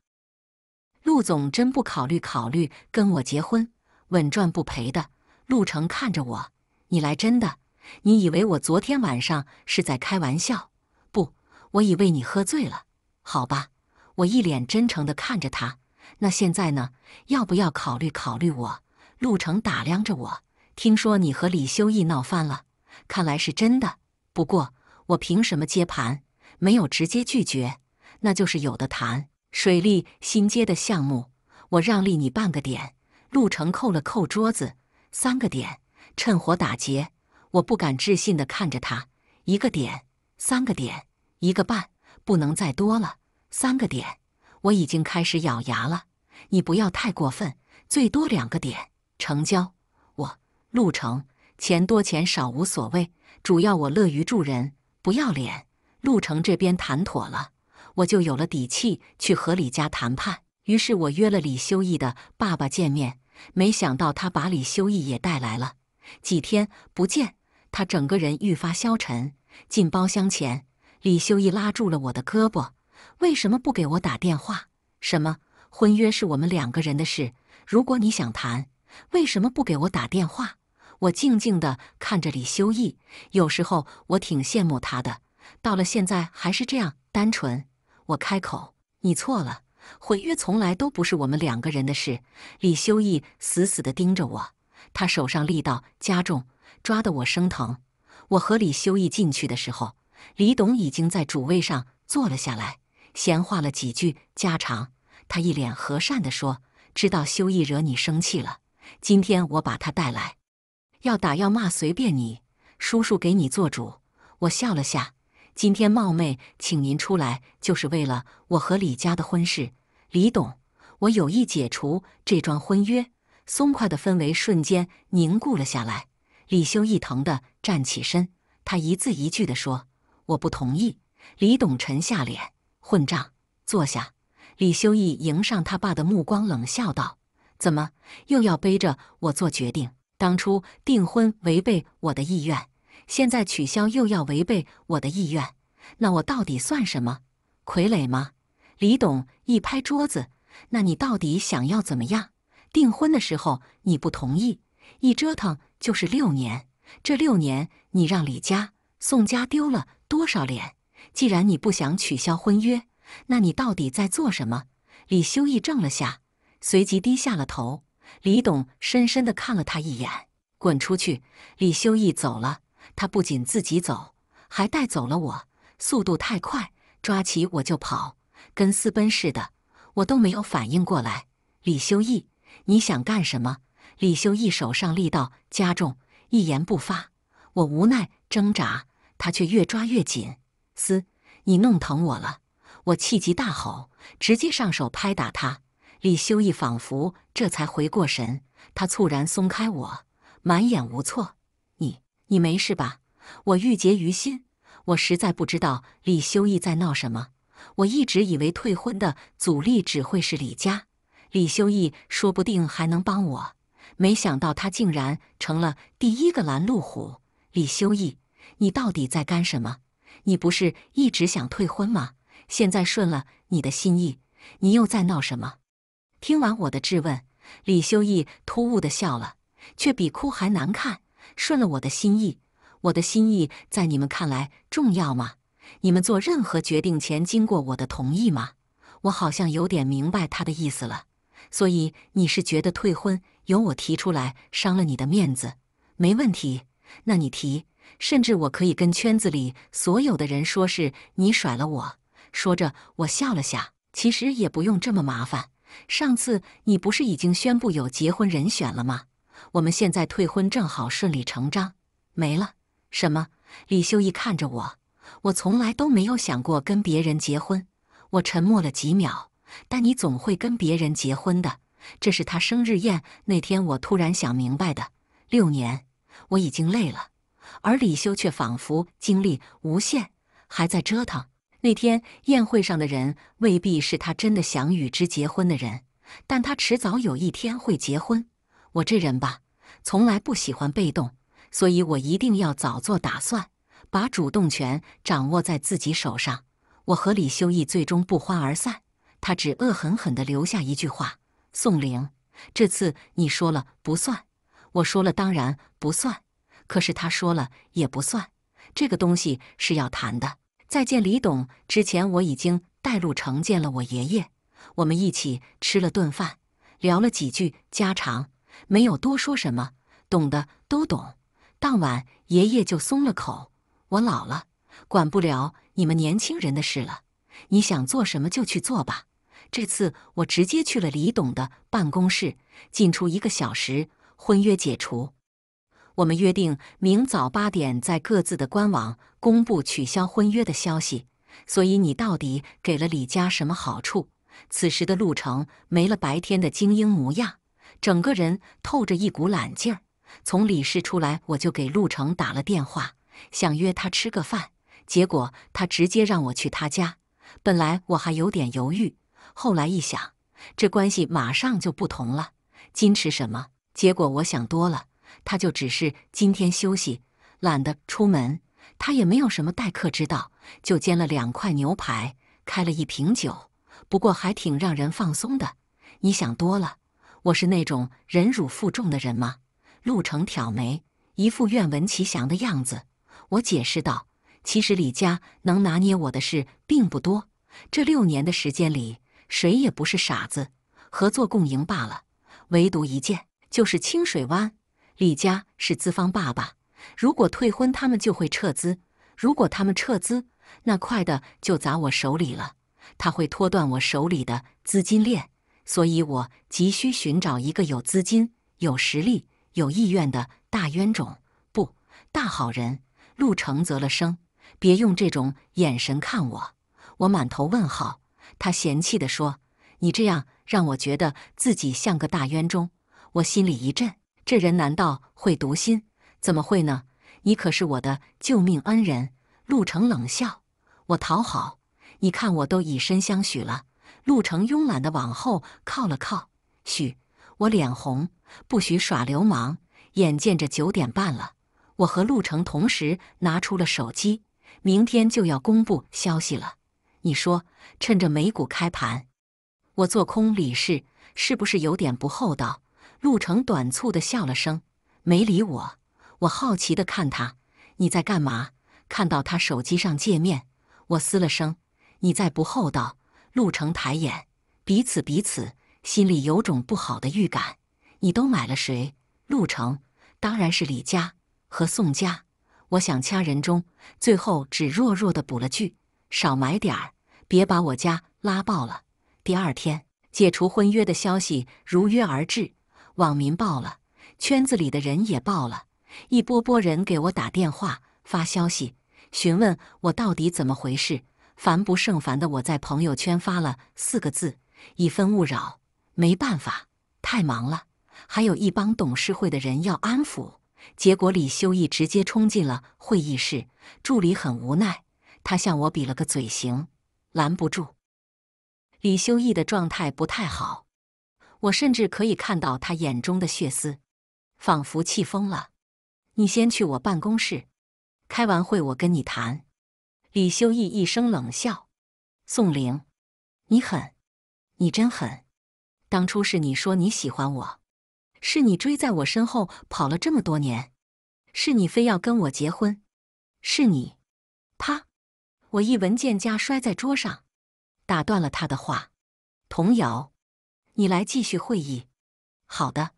陆总：“真不考虑考虑跟我结婚，稳赚不赔的？”陆成看着我：“你来真的？你以为我昨天晚上是在开玩笑？不，我以为你喝醉了。好吧。”我一脸真诚地看着他。那现在呢？要不要考虑考虑我？陆成打量着我。听说你和李修义闹翻了，看来是真的。不过我凭什么接盘？没有直接拒绝，那就是有的谈。水利新接的项目，我让利你半个点。陆成扣了扣桌子，三个点。趁火打劫！我不敢置信地看着他，一个点，三个点，一个半，不能再多了，三个点。我已经开始咬牙了，你不要太过分，最多两个点成交。我陆成，钱多钱少无所谓，主要我乐于助人，不要脸。陆成这边谈妥了，我就有了底气去和李家谈判。于是我约了李修义的爸爸见面，没想到他把李修义也带来了。几天不见，他整个人愈发消沉。进包厢前，李修义拉住了我的胳膊。为什么不给我打电话？什么婚约是我们两个人的事？如果你想谈，为什么不给我打电话？我静静的看着李修义，有时候我挺羡慕他的，到了现在还是这样单纯。我开口：“你错了，毁约从来都不是我们两个人的事。”李修义死死的盯着我，他手上力道加重，抓得我生疼。我和李修义进去的时候，李董已经在主位上坐了下来。闲话了几句家常，他一脸和善地说：“知道修义惹你生气了，今天我把他带来，要打要骂随便你，叔叔给你做主。”我笑了下，今天冒昧请您出来，就是为了我和李家的婚事。李董，我有意解除这桩婚约。松快的氛围瞬间凝固了下来。李修一疼的站起身，他一字一句地说：“我不同意。”李董沉下脸。混账！坐下。李修义迎上他爸的目光，冷笑道：“怎么又要背着我做决定？当初订婚违背我的意愿，现在取消又要违背我的意愿，那我到底算什么？傀儡吗？”李董一拍桌子：“那你到底想要怎么样？订婚的时候你不同意，一折腾就是六年，这六年你让李家、宋家丢了多少脸？”既然你不想取消婚约，那你到底在做什么？李修义怔了下，随即低下了头。李董深深地看了他一眼，滚出去！李修义走了，他不仅自己走，还带走了我。速度太快，抓起我就跑，跟私奔似的，我都没有反应过来。李修义，你想干什么？李修义手上力道加重，一言不发。我无奈挣扎，他却越抓越紧。嘶！你弄疼我了！我气急大吼，直接上手拍打他。李修义仿佛这才回过神，他猝然松开我，满眼无措：“你……你没事吧？”我郁结于心，我实在不知道李修义在闹什么。我一直以为退婚的阻力只会是李家，李修义说不定还能帮我，没想到他竟然成了第一个拦路虎。李修义，你到底在干什么？你不是一直想退婚吗？现在顺了你的心意，你又在闹什么？听完我的质问，李修义突兀地笑了，却比哭还难看。顺了我的心意，我的心意在你们看来重要吗？你们做任何决定前经过我的同意吗？我好像有点明白他的意思了。所以你是觉得退婚由我提出来，伤了你的面子？没问题，那你提。甚至我可以跟圈子里所有的人说，是你甩了我。说着，我笑了下。其实也不用这么麻烦。上次你不是已经宣布有结婚人选了吗？我们现在退婚正好顺理成章。没了。什么？李修一看着我。我从来都没有想过跟别人结婚。我沉默了几秒。但你总会跟别人结婚的。这是他生日宴那天我突然想明白的。六年，我已经累了。而李修却仿佛精力无限，还在折腾。那天宴会上的人未必是他真的想与之结婚的人，但他迟早有一天会结婚。我这人吧，从来不喜欢被动，所以我一定要早做打算，把主动权掌握在自己手上。我和李修义最终不欢而散，他只恶狠狠地留下一句话：“宋玲，这次你说了不算，我说了当然不算。”可是他说了也不算，这个东西是要谈的。再见李董之前，我已经带路成见了我爷爷，我们一起吃了顿饭，聊了几句家常，没有多说什么，懂的都懂。当晚爷爷就松了口，我老了，管不了你们年轻人的事了，你想做什么就去做吧。这次我直接去了李董的办公室，进出一个小时，婚约解除。我们约定明早八点在各自的官网公布取消婚约的消息。所以你到底给了李家什么好处？此时的陆程没了白天的精英模样，整个人透着一股懒劲儿。从李氏出来，我就给陆程打了电话，想约他吃个饭。结果他直接让我去他家。本来我还有点犹豫，后来一想，这关系马上就不同了，矜持什么？结果我想多了。他就只是今天休息，懒得出门。他也没有什么待客之道，就煎了两块牛排，开了一瓶酒。不过还挺让人放松的。你想多了，我是那种忍辱负重的人吗？陆成挑眉，一副愿闻其详的样子。我解释道：“其实李家能拿捏我的事并不多。这六年的时间里，谁也不是傻子，合作共赢罢了。唯独一件，就是清水湾。”李家是资方爸爸，如果退婚，他们就会撤资；如果他们撤资，那快的就砸我手里了。他会拖断我手里的资金链，所以我急需寻找一个有资金、有实力、有意愿的大冤种，不，大好人。陆承泽了声，别用这种眼神看我。我满头问号。他嫌弃地说：“你这样让我觉得自己像个大冤种。”我心里一震。这人难道会读心？怎么会呢？你可是我的救命恩人。陆成冷笑：“我讨好？你看我都以身相许了。”陆成慵懒的往后靠了靠，许我脸红，不许耍流氓。眼见着九点半了，我和陆成同时拿出了手机，明天就要公布消息了。你说，趁着美股开盘，我做空李氏，是不是有点不厚道？陆成短促的笑了声，没理我。我好奇的看他，你在干嘛？看到他手机上界面，我嘶了声：“你在不厚道。”陆成抬眼，彼此彼此，心里有种不好的预感。你都买了谁？陆成，当然是李家和宋家。我想掐人中，最后只弱弱的补了句：“少买点儿，别把我家拉爆了。”第二天，解除婚约的消息如约而至。网民爆了，圈子里的人也爆了，一波波人给我打电话、发消息，询问我到底怎么回事。烦不胜烦的，我在朋友圈发了四个字：“一分勿扰”。没办法，太忙了，还有一帮董事会的人要安抚。结果李修义直接冲进了会议室，助理很无奈，他向我比了个嘴型，拦不住。李修义的状态不太好。我甚至可以看到他眼中的血丝，仿佛气疯了。你先去我办公室，开完会我跟你谈。李修义一声冷笑：“宋玲，你狠，你真狠！当初是你说你喜欢我，是你追在我身后跑了这么多年，是你非要跟我结婚，是你……啪！我一文件夹摔在桌上，打断了他的话。童谣。”你来继续会议。好的，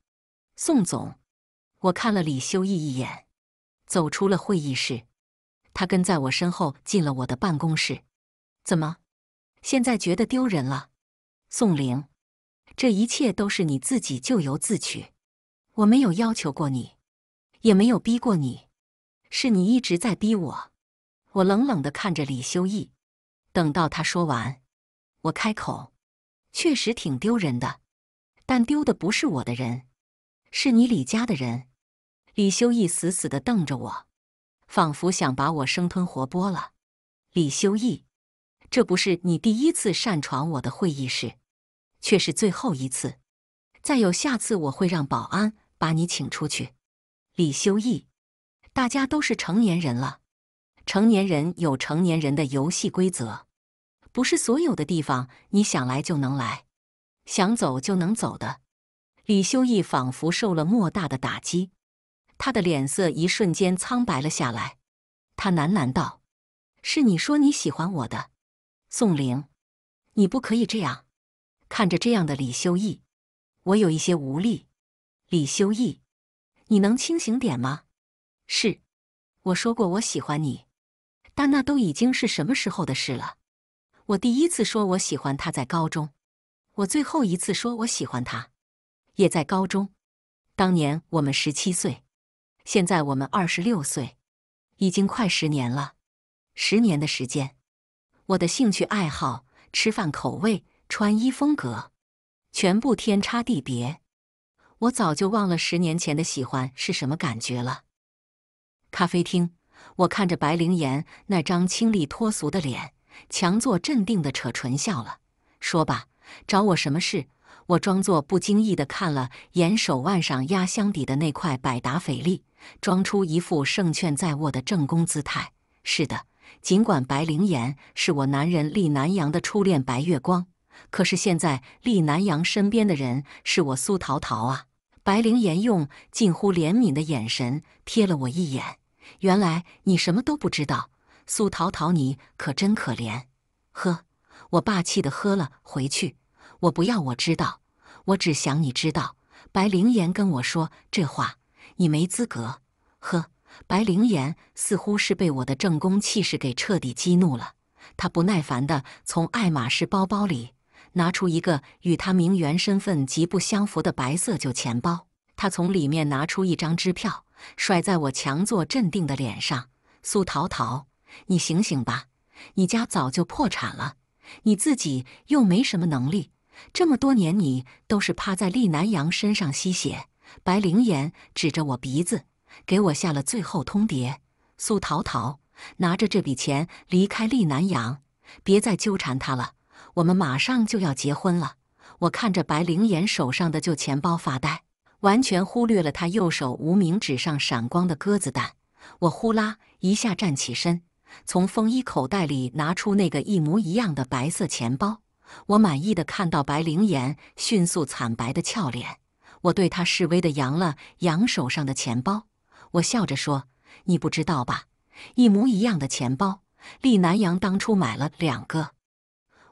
宋总，我看了李修义一眼，走出了会议室。他跟在我身后进了我的办公室。怎么，现在觉得丢人了？宋玲，这一切都是你自己咎由自取。我没有要求过你，也没有逼过你，是你一直在逼我。我冷冷的看着李修义。等到他说完，我开口。确实挺丢人的，但丢的不是我的人，是你李家的人。李修义死死的瞪着我，仿佛想把我生吞活剥了。李修义，这不是你第一次擅闯我的会议室，却是最后一次。再有下次，我会让保安把你请出去。李修义，大家都是成年人了，成年人有成年人的游戏规则。不是所有的地方，你想来就能来，想走就能走的。李修义仿佛受了莫大的打击，他的脸色一瞬间苍白了下来。他喃喃道：“是你说你喜欢我的，宋玲，你不可以这样。”看着这样的李修义，我有一些无力。李修义，你能清醒点吗？是，我说过我喜欢你，但那都已经是什么时候的事了。我第一次说我喜欢他在高中，我最后一次说我喜欢他，也在高中。当年我们十七岁，现在我们二十六岁，已经快十年了。十年的时间，我的兴趣爱好、吃饭口味、穿衣风格，全部天差地别。我早就忘了十年前的喜欢是什么感觉了。咖啡厅，我看着白灵岩那张清丽脱俗的脸。强作镇定地扯唇笑了，说吧，找我什么事？我装作不经意地看了眼手腕上压箱底的那块百达翡丽，装出一副胜券在握的正宫姿态。是的，尽管白灵岩是我男人厉南阳的初恋白月光，可是现在厉南阳身边的人是我苏桃桃啊！白灵岩用近乎怜悯的眼神瞥了我一眼，原来你什么都不知道。苏桃桃，你可真可怜，喝！我霸气的喝了回去。我不要，我知道，我只想你知道。白灵岩跟我说这话，你没资格。呵，白灵岩似乎是被我的正宫气势给彻底激怒了，他不耐烦地从爱马仕包包里拿出一个与他名媛身份极不相符的白色旧钱包，他从里面拿出一张支票，甩在我强作镇定的脸上。苏桃桃。你醒醒吧！你家早就破产了，你自己又没什么能力。这么多年，你都是趴在厉南阳身上吸血。白灵岩指着我鼻子，给我下了最后通牒：苏桃桃，拿着这笔钱离开厉南阳，别再纠缠他了。我们马上就要结婚了。我看着白灵岩手上的旧钱包发呆，完全忽略了他右手无名指上闪光的鸽子蛋。我呼啦一下站起身。从风衣口袋里拿出那个一模一样的白色钱包，我满意的看到白灵颜迅速惨白的俏脸，我对他示威的扬了扬手上的钱包，我笑着说：“你不知道吧？一模一样的钱包，厉南阳当初买了两个。”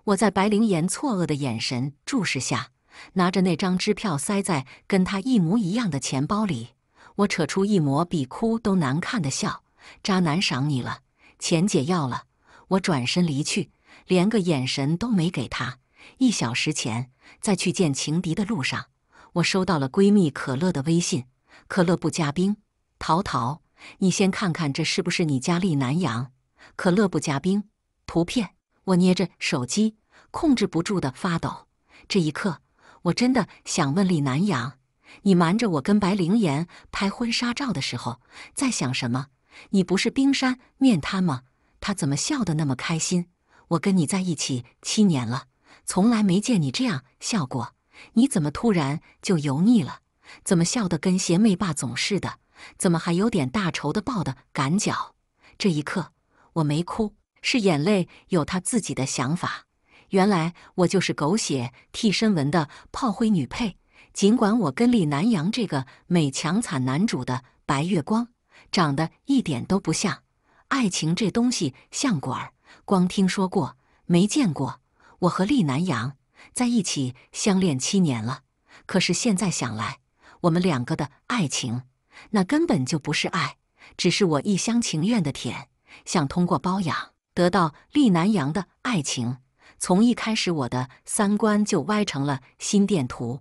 我在白灵颜错愕的眼神注视下，拿着那张支票塞在跟他一模一样的钱包里，我扯出一抹比哭都难看的笑：“渣男赏你了。”钱姐要了，我转身离去，连个眼神都没给她。一小时前，在去见情敌的路上，我收到了闺蜜可乐的微信：“可乐不加冰，桃桃，你先看看这是不是你家李南阳？可乐不加冰，图片。我捏着手机，控制不住的发抖。这一刻，我真的想问李南阳，你瞒着我跟白灵岩拍婚纱照的时候，在想什么？”你不是冰山面瘫吗？他怎么笑得那么开心？我跟你在一起七年了，从来没见你这样笑过。你怎么突然就油腻了？怎么笑得跟邪魅霸总似的？怎么还有点大仇的报的赶脚？这一刻我没哭，是眼泪有他自己的想法。原来我就是狗血替身文的炮灰女配，尽管我跟李南阳这个美强惨男主的白月光。长得一点都不像，爱情这东西像鬼儿，光听说过没见过。我和厉南阳在一起相恋七年了，可是现在想来，我们两个的爱情那根本就不是爱，只是我一厢情愿的舔，想通过包养得到厉南阳的爱情。从一开始，我的三观就歪成了心电图，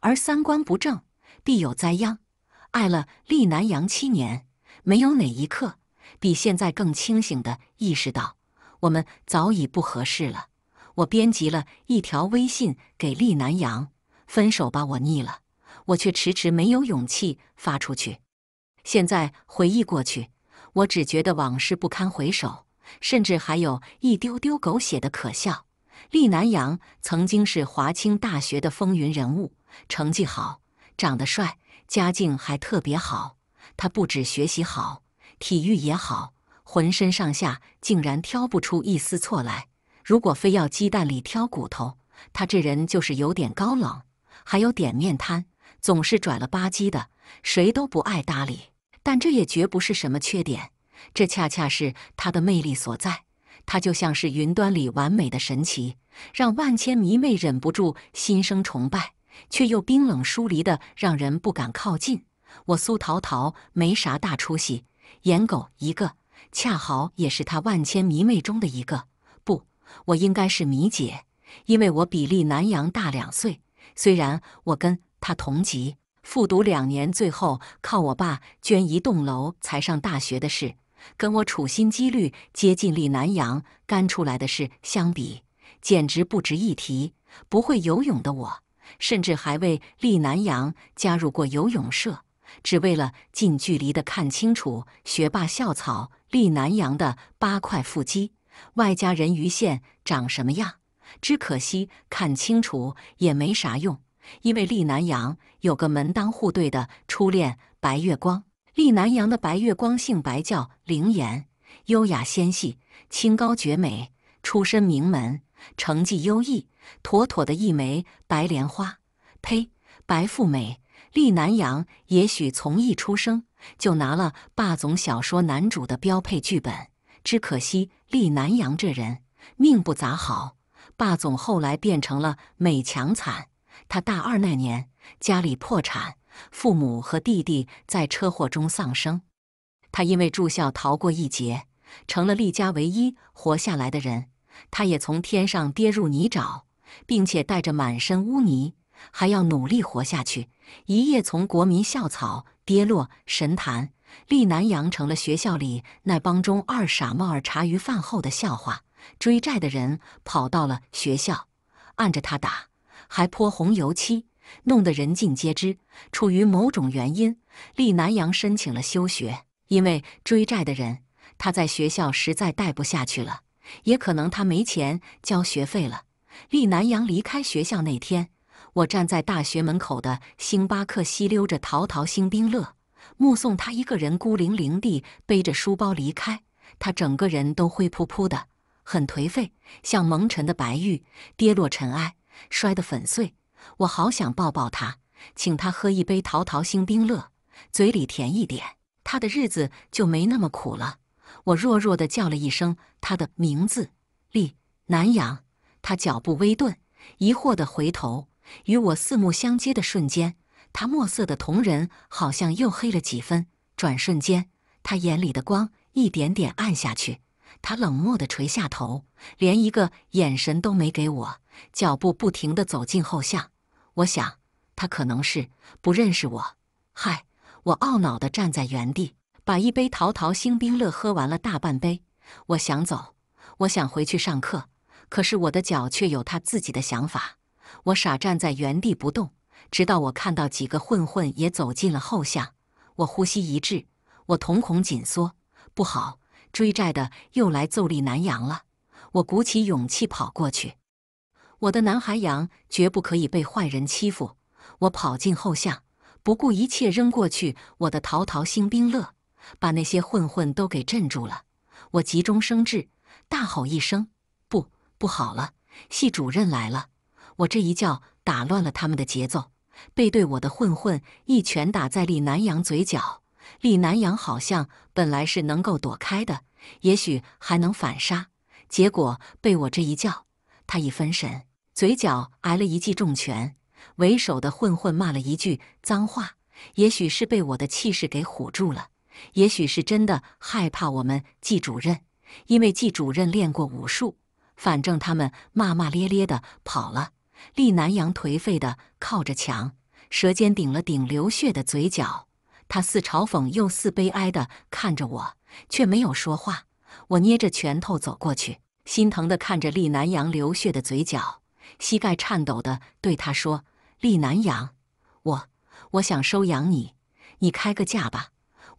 而三观不正必有灾殃，爱了厉南阳七年。没有哪一刻比现在更清醒地意识到，我们早已不合适了。我编辑了一条微信给厉南阳：“分手吧，我腻了。”我却迟迟没有勇气发出去。现在回忆过去，我只觉得往事不堪回首，甚至还有一丢丢狗血的可笑。厉南阳曾经是华清大学的风云人物，成绩好，长得帅，家境还特别好。他不止学习好，体育也好，浑身上下竟然挑不出一丝错来。如果非要鸡蛋里挑骨头，他这人就是有点高冷，还有点面瘫，总是拽了吧唧的，谁都不爱搭理。但这也绝不是什么缺点，这恰恰是他的魅力所在。他就像是云端里完美的神奇，让万千迷妹忍不住心生崇拜，却又冰冷疏离的让人不敢靠近。我苏桃桃没啥大出息，颜狗一个，恰好也是他万千迷妹中的一个。不，我应该是米姐，因为我比厉南阳大两岁。虽然我跟他同级，复读两年，最后靠我爸捐一栋楼才上大学的事，跟我处心积虑接近厉南阳干出来的事相比，简直不值一提。不会游泳的我，甚至还为厉南阳加入过游泳社。只为了近距离的看清楚学霸校草厉南阳的八块腹肌，外加人鱼线长什么样？只可惜看清楚也没啥用，因为厉南阳有个门当户对的初恋白月光。厉南阳的白月光姓白，叫凌颜，优雅纤细，清高绝美，出身名门，成绩优异，妥妥的一枚白莲花。呸，白富美。厉南阳也许从一出生就拿了霸总小说男主的标配剧本，只可惜厉南阳这人命不咋好。霸总后来变成了美强惨，他大二那年家里破产，父母和弟弟在车祸中丧生，他因为住校逃过一劫，成了厉家唯一活下来的人。他也从天上跌入泥沼，并且带着满身污泥。还要努力活下去。一夜从国民校草跌落神坛，厉南阳成了学校里那帮中二傻帽儿茶余饭后的笑话。追债的人跑到了学校，按着他打，还泼红油漆，弄得人尽皆知。出于某种原因，厉南阳申请了休学，因为追债的人，他在学校实在待不下去了。也可能他没钱交学费了。厉南阳离开学校那天。我站在大学门口的星巴克，吸溜着桃桃星冰乐，目送他一个人孤零零地背着书包离开。他整个人都灰扑扑的，很颓废，像蒙尘的白玉，跌落尘埃，摔得粉碎。我好想抱抱他，请他喝一杯桃桃星冰乐，嘴里甜一点，他的日子就没那么苦了。我弱弱地叫了一声他的名字，立南洋。他脚步微顿，疑惑地回头。与我四目相接的瞬间，他墨色的瞳仁好像又黑了几分。转瞬间，他眼里的光一点点暗下去。他冷漠地垂下头，连一个眼神都没给我。脚步不停地走进后巷。我想，他可能是不认识我。嗨，我懊恼地站在原地，把一杯桃桃星冰乐喝完了大半杯。我想走，我想回去上课，可是我的脚却有他自己的想法。我傻站在原地不动，直到我看到几个混混也走进了后巷，我呼吸一滞，我瞳孔紧缩，不好，追债的又来揍李南洋了！我鼓起勇气跑过去，我的南海羊绝不可以被坏人欺负！我跑进后巷，不顾一切扔过去我的《淘淘星冰乐》，把那些混混都给镇住了。我急中生智，大吼一声：“不，不好了，系主任来了！”我这一叫打乱了他们的节奏，背对我的混混一拳打在李南阳嘴角，李南阳好像本来是能够躲开的，也许还能反杀，结果被我这一叫，他一分神，嘴角挨了一记重拳。为首的混混骂了一句脏话，也许是被我的气势给唬住了，也许是真的害怕我们季主任，因为季主任练过武术，反正他们骂骂咧咧的跑了。厉南阳颓废地靠着墙，舌尖顶了顶流血的嘴角，他似嘲讽又似悲哀地看着我，却没有说话。我捏着拳头走过去，心疼地看着厉南阳流血的嘴角，膝盖颤抖地对他说：“厉南阳，我我想收养你，你开个价吧。”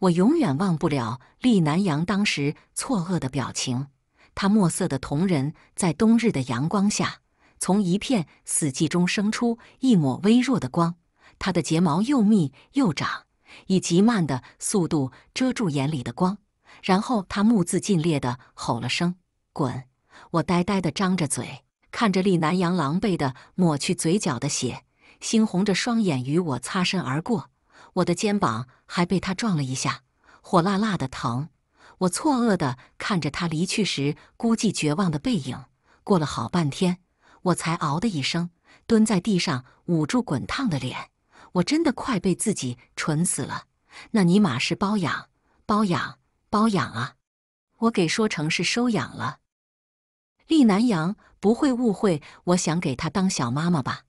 我永远忘不了厉南阳当时错愕的表情，他墨色的瞳仁在冬日的阳光下。从一片死寂中生出一抹微弱的光，他的睫毛又密又长，以极慢的速度遮住眼里的光。然后他目眦尽裂地吼了声：“滚！”我呆呆地张着嘴，看着厉南阳狼狈地抹去嘴角的血，猩红着双眼与我擦身而过。我的肩膀还被他撞了一下，火辣辣的疼。我错愕地看着他离去时孤寂绝望的背影。过了好半天。我才“嗷”的一声蹲在地上捂住滚烫的脸，我真的快被自己蠢死了。那尼玛是包养，包养，包养啊！我给说成是收养了。厉南阳不会误会我想给他当小妈妈吧？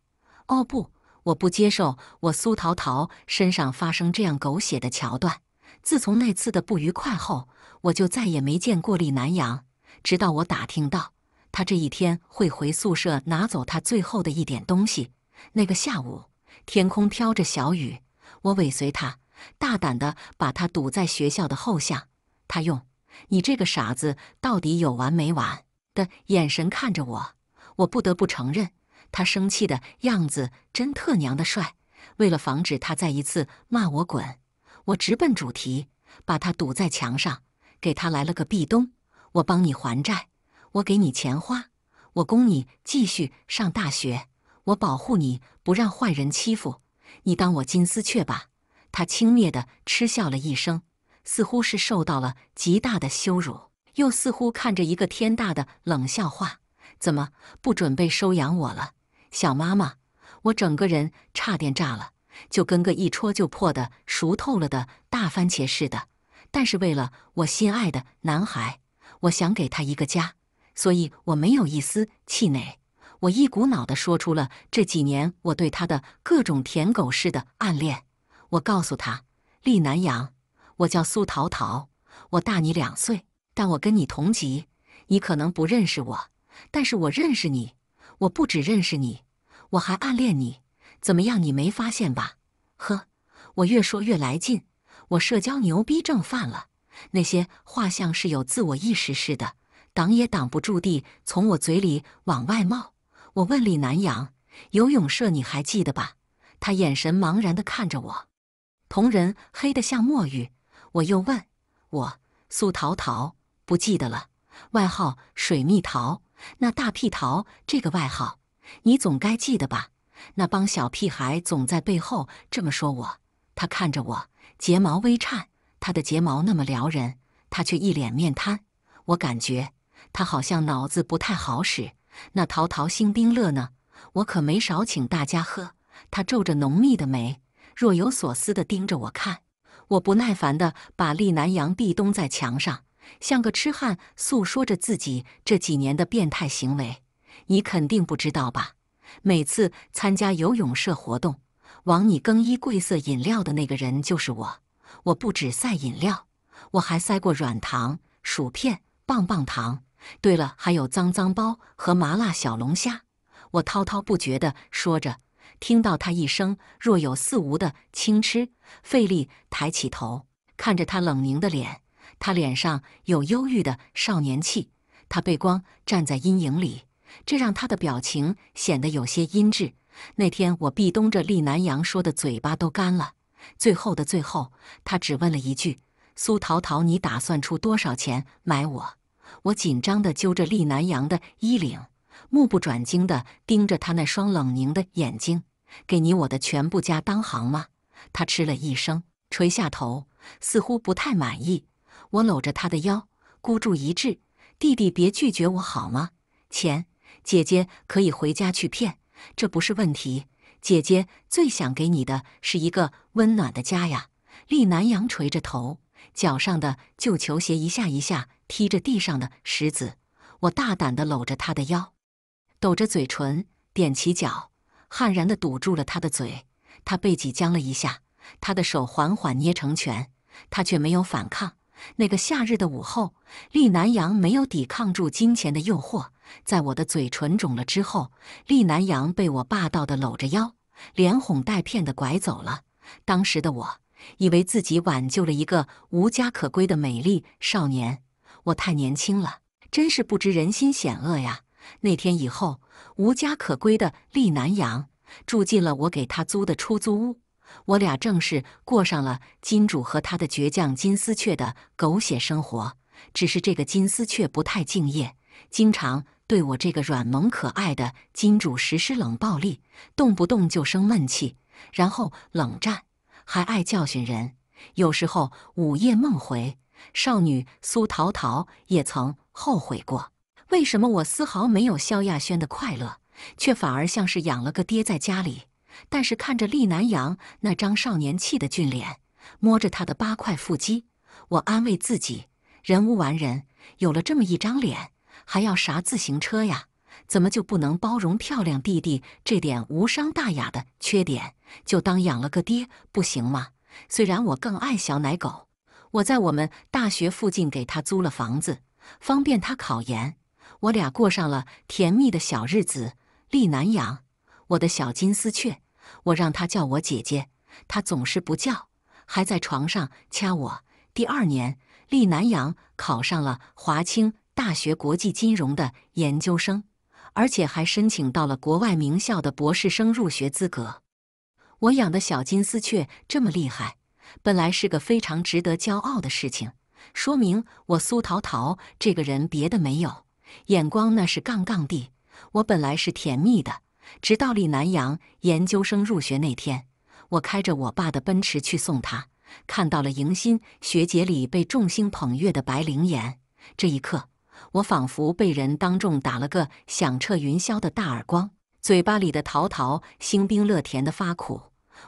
哦不，我不接受我苏桃桃身上发生这样狗血的桥段。自从那次的不愉快后，我就再也没见过厉南阳，直到我打听到。他这一天会回宿舍拿走他最后的一点东西。那个下午，天空飘着小雨，我尾随他，大胆的把他堵在学校的后巷。他用“你这个傻子，到底有完没完”的眼神看着我。我不得不承认，他生气的样子真特娘的帅。为了防止他再一次骂我滚，我直奔主题，把他堵在墙上，给他来了个壁咚。我帮你还债。我给你钱花，我供你继续上大学，我保护你不让坏人欺负你，当我金丝雀吧。他轻蔑地嗤笑了一声，似乎是受到了极大的羞辱，又似乎看着一个天大的冷笑话。怎么不准备收养我了，小妈妈？我整个人差点炸了，就跟个一戳就破的熟透了的大番茄似的。但是为了我心爱的男孩，我想给他一个家。所以我没有一丝气馁，我一股脑的说出了这几年我对他的各种舔狗式的暗恋。我告诉他：“厉南阳，我叫苏桃桃，我大你两岁，但我跟你同级，你可能不认识我，但是我认识你，我不止认识你，我还暗恋你。怎么样，你没发现吧？呵，我越说越来劲，我社交牛逼症犯了，那些话像是有自我意识似的。”挡也挡不住地从我嘴里往外冒。我问李南阳：“游泳社你还记得吧？”他眼神茫然地看着我，瞳仁黑得像墨玉。我又问：“我苏桃桃不记得了？”外号水蜜桃，那大屁桃这个外号你总该记得吧？那帮小屁孩总在背后这么说我。他看着我，睫毛微颤。他的睫毛那么撩人，他却一脸面瘫。我感觉。他好像脑子不太好使。那陶陶星冰乐呢？我可没少请大家喝。他皱着浓密的眉，若有所思地盯着我看。我不耐烦地把利南洋壁咚在墙上，像个痴汉诉说着自己这几年的变态行为。你肯定不知道吧？每次参加游泳社活动，往你更衣柜塞饮料的那个人就是我。我不止塞饮料，我还塞过软糖、薯片、棒棒糖。对了，还有脏脏包和麻辣小龙虾。我滔滔不绝地说着，听到他一声若有似无的轻嗤，费力抬起头看着他冷凝的脸。他脸上有忧郁的少年气，他背光站在阴影里，这让他的表情显得有些阴鸷。那天我壁咚着厉南阳，说的嘴巴都干了。最后的最后，他只问了一句：“苏桃桃，你打算出多少钱买我？”我紧张地揪着厉南阳的衣领，目不转睛地盯着他那双冷凝的眼睛。给你我的全部家当行吗？他嗤了一声，垂下头，似乎不太满意。我搂着他的腰，孤注一掷：“弟弟，别拒绝我好吗？钱，姐姐可以回家去骗，这不是问题。姐姐最想给你的是一个温暖的家呀。”厉南阳垂着头。脚上的旧球鞋一下一下踢着地上的石子，我大胆地搂着他的腰，抖着嘴唇，踮起脚，悍然地堵住了他的嘴。他背脊僵了一下，他的手缓缓捏成拳，他却没有反抗。那个夏日的午后，厉南阳没有抵抗住金钱的诱惑，在我的嘴唇肿了之后，厉南阳被我霸道的搂着腰，连哄带骗地拐走了。当时的我。以为自己挽救了一个无家可归的美丽少年，我太年轻了，真是不知人心险恶呀！那天以后，无家可归的厉南洋住进了我给他租的出租屋，我俩正式过上了金主和他的倔强金丝雀的狗血生活。只是这个金丝雀不太敬业，经常对我这个软萌可爱的金主实施冷暴力，动不动就生闷气，然后冷战。还爱教训人，有时候午夜梦回，少女苏桃桃也曾后悔过：为什么我丝毫没有萧亚轩的快乐，却反而像是养了个爹在家里？但是看着厉南阳那张少年气的俊脸，摸着他的八块腹肌，我安慰自己：人无完人，有了这么一张脸，还要啥自行车呀？怎么就不能包容漂亮弟弟这点无伤大雅的缺点？就当养了个爹不行吗？虽然我更爱小奶狗，我在我们大学附近给他租了房子，方便他考研。我俩过上了甜蜜的小日子。丽南阳，我的小金丝雀，我让他叫我姐姐，他总是不叫，还在床上掐我。第二年，丽南阳考上了华清大学国际金融的研究生。而且还申请到了国外名校的博士生入学资格。我养的小金丝雀这么厉害，本来是个非常值得骄傲的事情，说明我苏桃桃这个人别的没有，眼光那是杠杠的。我本来是甜蜜的，直到李南阳研究生入学那天，我开着我爸的奔驰去送他，看到了迎新学姐里被众星捧月的白灵岩，这一刻。我仿佛被人当众打了个响彻云霄的大耳光，嘴巴里的桃桃星冰乐甜的发苦。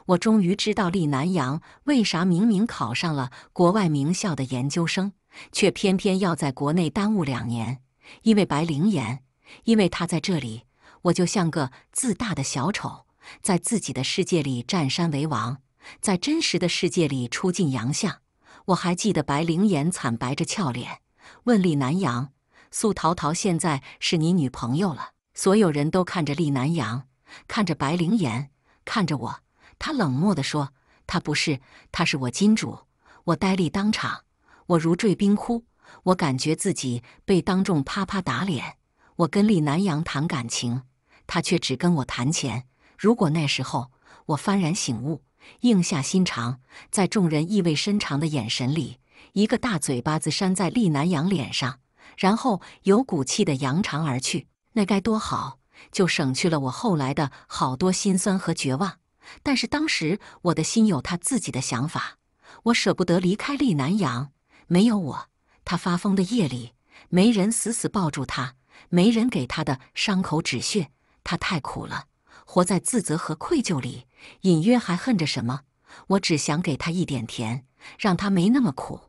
我终于知道厉南阳为啥明明考上了国外名校的研究生，却偏偏要在国内耽误两年，因为白灵岩，因为他在这里，我就像个自大的小丑，在自己的世界里占山为王，在真实的世界里出尽洋相。我还记得白灵岩惨白着俏脸问厉南阳。苏桃桃现在是你女朋友了。所有人都看着厉南阳，看着白灵岩，看着我。他冷漠地说：“他不是，他是我金主。”我呆立当场，我如坠冰窟，我感觉自己被当众啪啪打脸。我跟厉南阳谈感情，他却只跟我谈钱。如果那时候我幡然醒悟，硬下心肠，在众人意味深长的眼神里，一个大嘴巴子扇在厉南阳脸上。然后有骨气的扬长而去，那该多好，就省去了我后来的好多心酸和绝望。但是当时我的心有他自己的想法，我舍不得离开厉南阳。没有我，他发疯的夜里，没人死死抱住他，没人给他的伤口止血，他太苦了，活在自责和愧疚里，隐约还恨着什么。我只想给他一点甜，让他没那么苦。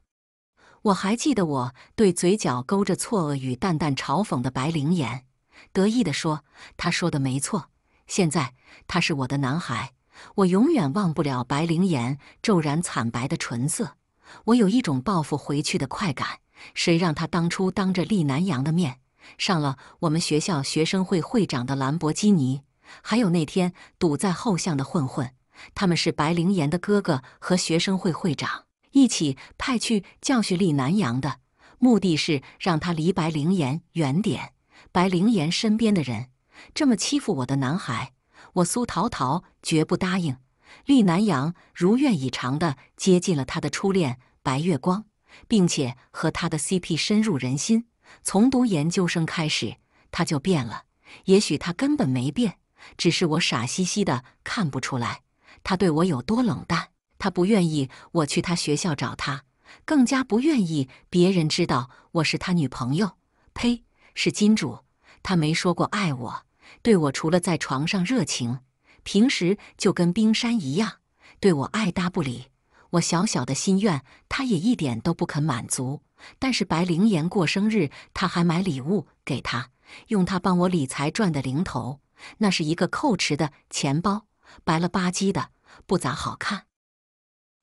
我还记得我对嘴角勾着错愕与淡淡嘲讽的白灵颜，得意地说：“他说的没错，现在他是我的男孩，我永远忘不了白灵岩骤然惨白的唇色。我有一种报复回去的快感。谁让他当初当着厉南阳的面上了我们学校学生会会长的兰博基尼？还有那天堵在后巷的混混，他们是白灵岩的哥哥和学生会会长。”一起派去教训厉南阳的目的是让他离白灵岩远点。白灵岩身边的人这么欺负我的男孩，我苏桃桃绝不答应。厉南阳如愿以偿的接近了他的初恋白月光，并且和他的 CP 深入人心。从读研究生开始，他就变了。也许他根本没变，只是我傻兮兮的看不出来他对我有多冷淡。他不愿意我去他学校找他，更加不愿意别人知道我是他女朋友。呸，是金主。他没说过爱我，对我除了在床上热情，平时就跟冰山一样，对我爱搭不理。我小小的心愿，他也一点都不肯满足。但是白灵岩过生日，他还买礼物给他，用他帮我理财赚的零头，那是一个蔻驰的钱包，白了吧唧的，不咋好看。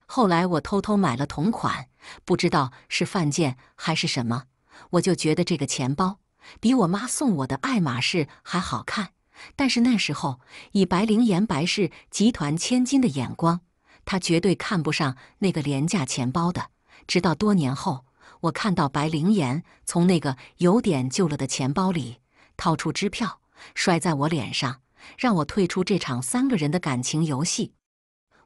后来我偷偷买了同款，不知道是犯贱还是什么，我就觉得这个钱包比我妈送我的爱马仕还好看。但是那时候以白灵岩白氏集团千金的眼光，她绝对看不上那个廉价钱包的。直到多年后，我看到白灵岩从那个有点旧了的钱包里掏出支票，摔在我脸上，让我退出这场三个人的感情游戏。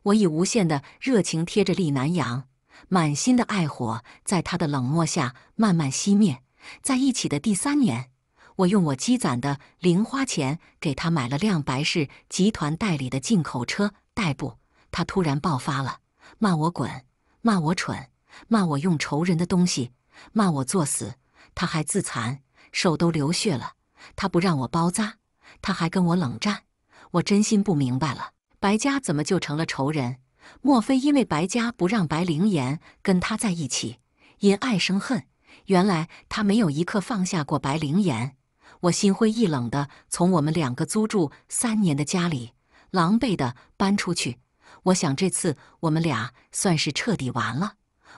我以无限的热情贴着厉南阳，满心的爱火在他的冷漠下慢慢熄灭。在一起的第三年，我用我积攒的零花钱给他买了辆白氏集团代理的进口车代步。他突然爆发了，骂我滚，骂我蠢，骂我用仇人的东西，骂我作死。他还自残，手都流血了，他不让我包扎，他还跟我冷战。我真心不明白了。白家怎么就成了仇人？莫非因为白家不让白灵言跟他在一起，因爱生恨？原来他没有一刻放下过白灵言。我心灰意冷的从我们两个租住三年的家里狼狈的搬出去。我想这次我们俩算是彻底完了。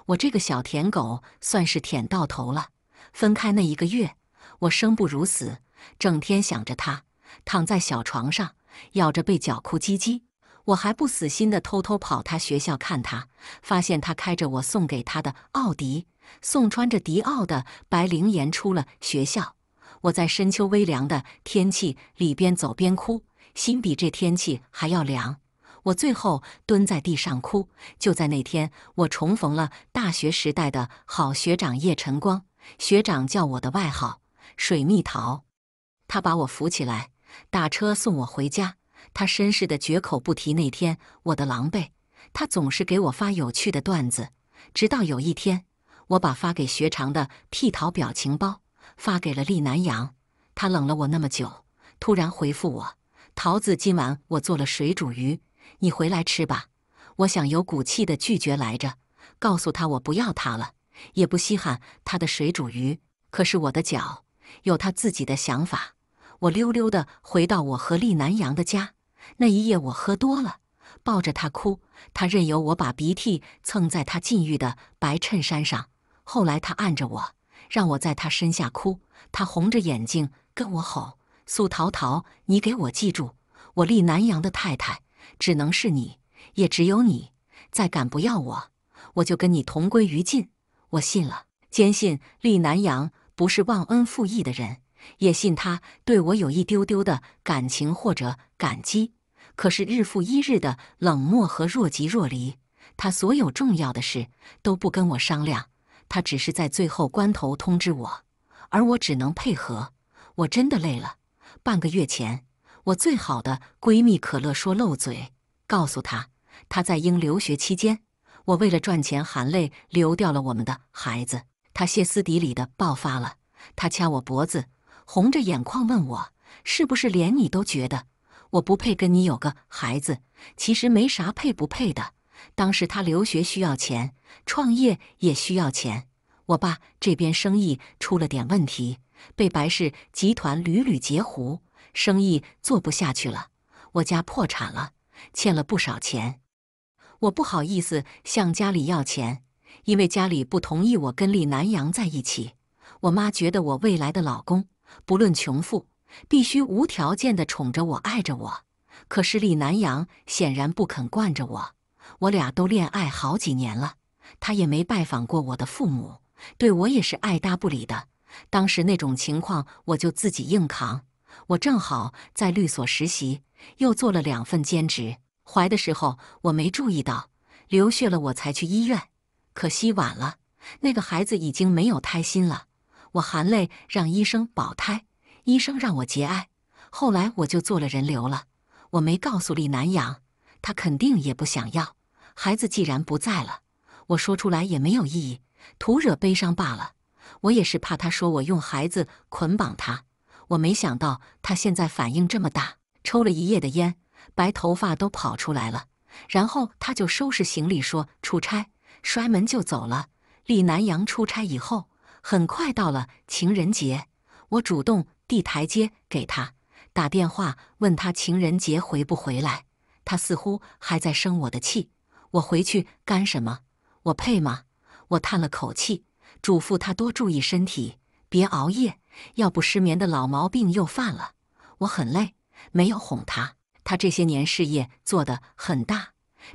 我这个小舔狗算是舔到头了。分开那一个月，我生不如死，整天想着他，躺在小床上咬着被角哭唧唧。我还不死心的偷偷跑他学校看他，发现他开着我送给他的奥迪，送穿着迪奥的白灵岩出了学校。我在深秋微凉的天气里边走边哭，心比这天气还要凉。我最后蹲在地上哭。就在那天，我重逢了大学时代的好学长叶晨光。学长叫我的外号“水蜜桃”，他把我扶起来，打车送我回家。他绅士的绝口不提那天我的狼狈，他总是给我发有趣的段子。直到有一天，我把发给学长的“屁桃”表情包发给了厉南阳，他冷了我那么久，突然回复我：“桃子，今晚我做了水煮鱼，你回来吃吧。”我想有骨气的拒绝来着，告诉他我不要他了，也不稀罕他的水煮鱼。可是我的脚有他自己的想法，我溜溜的回到我和厉南阳的家。那一夜我喝多了，抱着他哭，他任由我把鼻涕蹭在他禁欲的白衬衫上。后来他按着我，让我在他身下哭，他红着眼睛跟我吼：“苏桃桃，你给我记住，我厉南阳的太太只能是你，也只有你。再敢不要我，我就跟你同归于尽。”我信了，坚信厉南阳不是忘恩负义的人，也信他对我有一丢丢的感情或者感激。可是日复一日的冷漠和若即若离，他所有重要的事都不跟我商量，他只是在最后关头通知我，而我只能配合。我真的累了。半个月前，我最好的闺蜜可乐说漏嘴，告诉她她在英留学期间，我为了赚钱含泪流掉了我们的孩子。她歇斯底里的爆发了，她掐我脖子，红着眼眶问我，是不是连你都觉得？我不配跟你有个孩子，其实没啥配不配的。当时他留学需要钱，创业也需要钱。我爸这边生意出了点问题，被白氏集团屡屡截胡，生意做不下去了，我家破产了，欠了不少钱。我不好意思向家里要钱，因为家里不同意我跟李南阳在一起。我妈觉得我未来的老公不论穷富。必须无条件地宠着我、爱着我。可是李南阳显然不肯惯着我。我俩都恋爱好几年了，他也没拜访过我的父母，对我也是爱搭不理的。当时那种情况，我就自己硬扛。我正好在律所实习，又做了两份兼职。怀的时候我没注意到流血了，我才去医院，可惜晚了。那个孩子已经没有胎心了，我含泪让医生保胎。医生让我节哀，后来我就做了人流了。我没告诉李南阳，他肯定也不想要孩子。既然不在了，我说出来也没有意义，徒惹悲伤罢了。我也是怕他说我用孩子捆绑他。我没想到他现在反应这么大，抽了一夜的烟，白头发都跑出来了。然后他就收拾行李，说出差，摔门就走了。李南阳出差以后，很快到了情人节，我主动。递台阶给他，打电话问他情人节回不回来。他似乎还在生我的气。我回去干什么？我配吗？我叹了口气，嘱咐他多注意身体，别熬夜，要不失眠的老毛病又犯了。我很累，没有哄他。他这些年事业做得很大，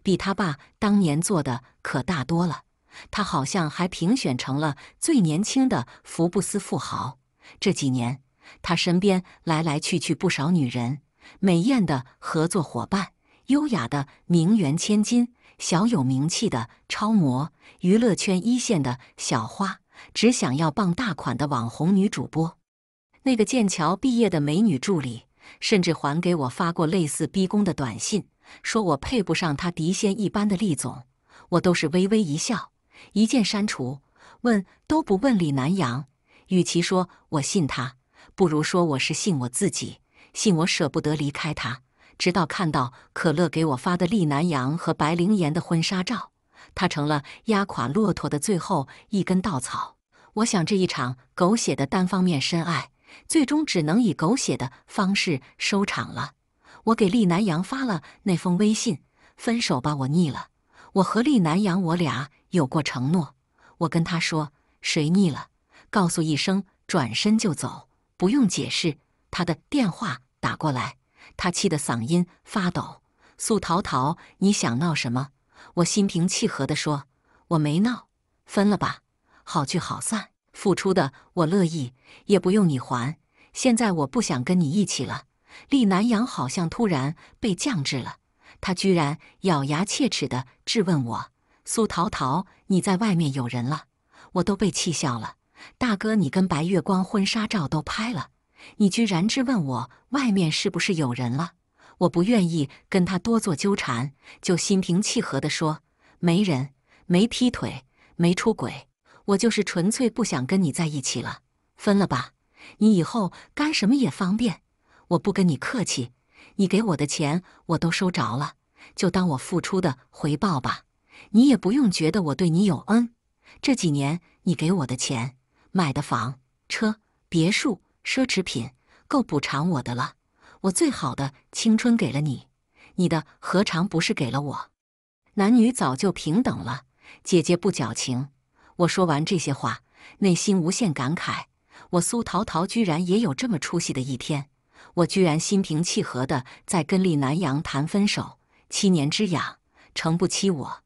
比他爸当年做的可大多了。他好像还评选成了最年轻的福布斯富豪。这几年。他身边来来去去不少女人，美艳的合作伙伴，优雅的名媛千金，小有名气的超模，娱乐圈一线的小花，只想要傍大款的网红女主播，那个剑桥毕业的美女助理，甚至还给我发过类似逼宫的短信，说我配不上他嫡仙一般的厉总，我都是微微一笑，一键删除，问都不问李南阳，与其说我信他。不如说我是信我自己，信我舍不得离开他。直到看到可乐给我发的厉南阳和白灵岩的婚纱照，他成了压垮骆驼的最后一根稻草。我想这一场狗血的单方面深爱，最终只能以狗血的方式收场了。我给厉南阳发了那封微信：“分手吧，我腻了。”我和厉南阳我俩有过承诺，我跟他说：“谁腻了，告诉一声，转身就走。”不用解释，他的电话打过来，他气得嗓音发抖。苏桃桃，你想闹什么？我心平气和地说，我没闹，分了吧，好聚好散，付出的我乐意，也不用你还。现在我不想跟你一起了。厉南阳好像突然被降智了，他居然咬牙切齿地质问我，苏桃桃，你在外面有人了？我都被气笑了。大哥，你跟白月光婚纱照都拍了，你居然质问我外面是不是有人了？我不愿意跟他多做纠缠，就心平气和地说，没人，没劈腿，没出轨，我就是纯粹不想跟你在一起了，分了吧，你以后干什么也方便，我不跟你客气，你给我的钱我都收着了，就当我付出的回报吧，你也不用觉得我对你有恩，这几年你给我的钱。买的房、车、别墅、奢侈品够补偿我的了。我最好的青春给了你，你的何尝不是给了我？男女早就平等了。姐姐不矫情。我说完这些话，内心无限感慨。我苏桃桃居然也有这么出息的一天。我居然心平气和的在跟厉南阳谈分手。七年之痒，诚不欺我。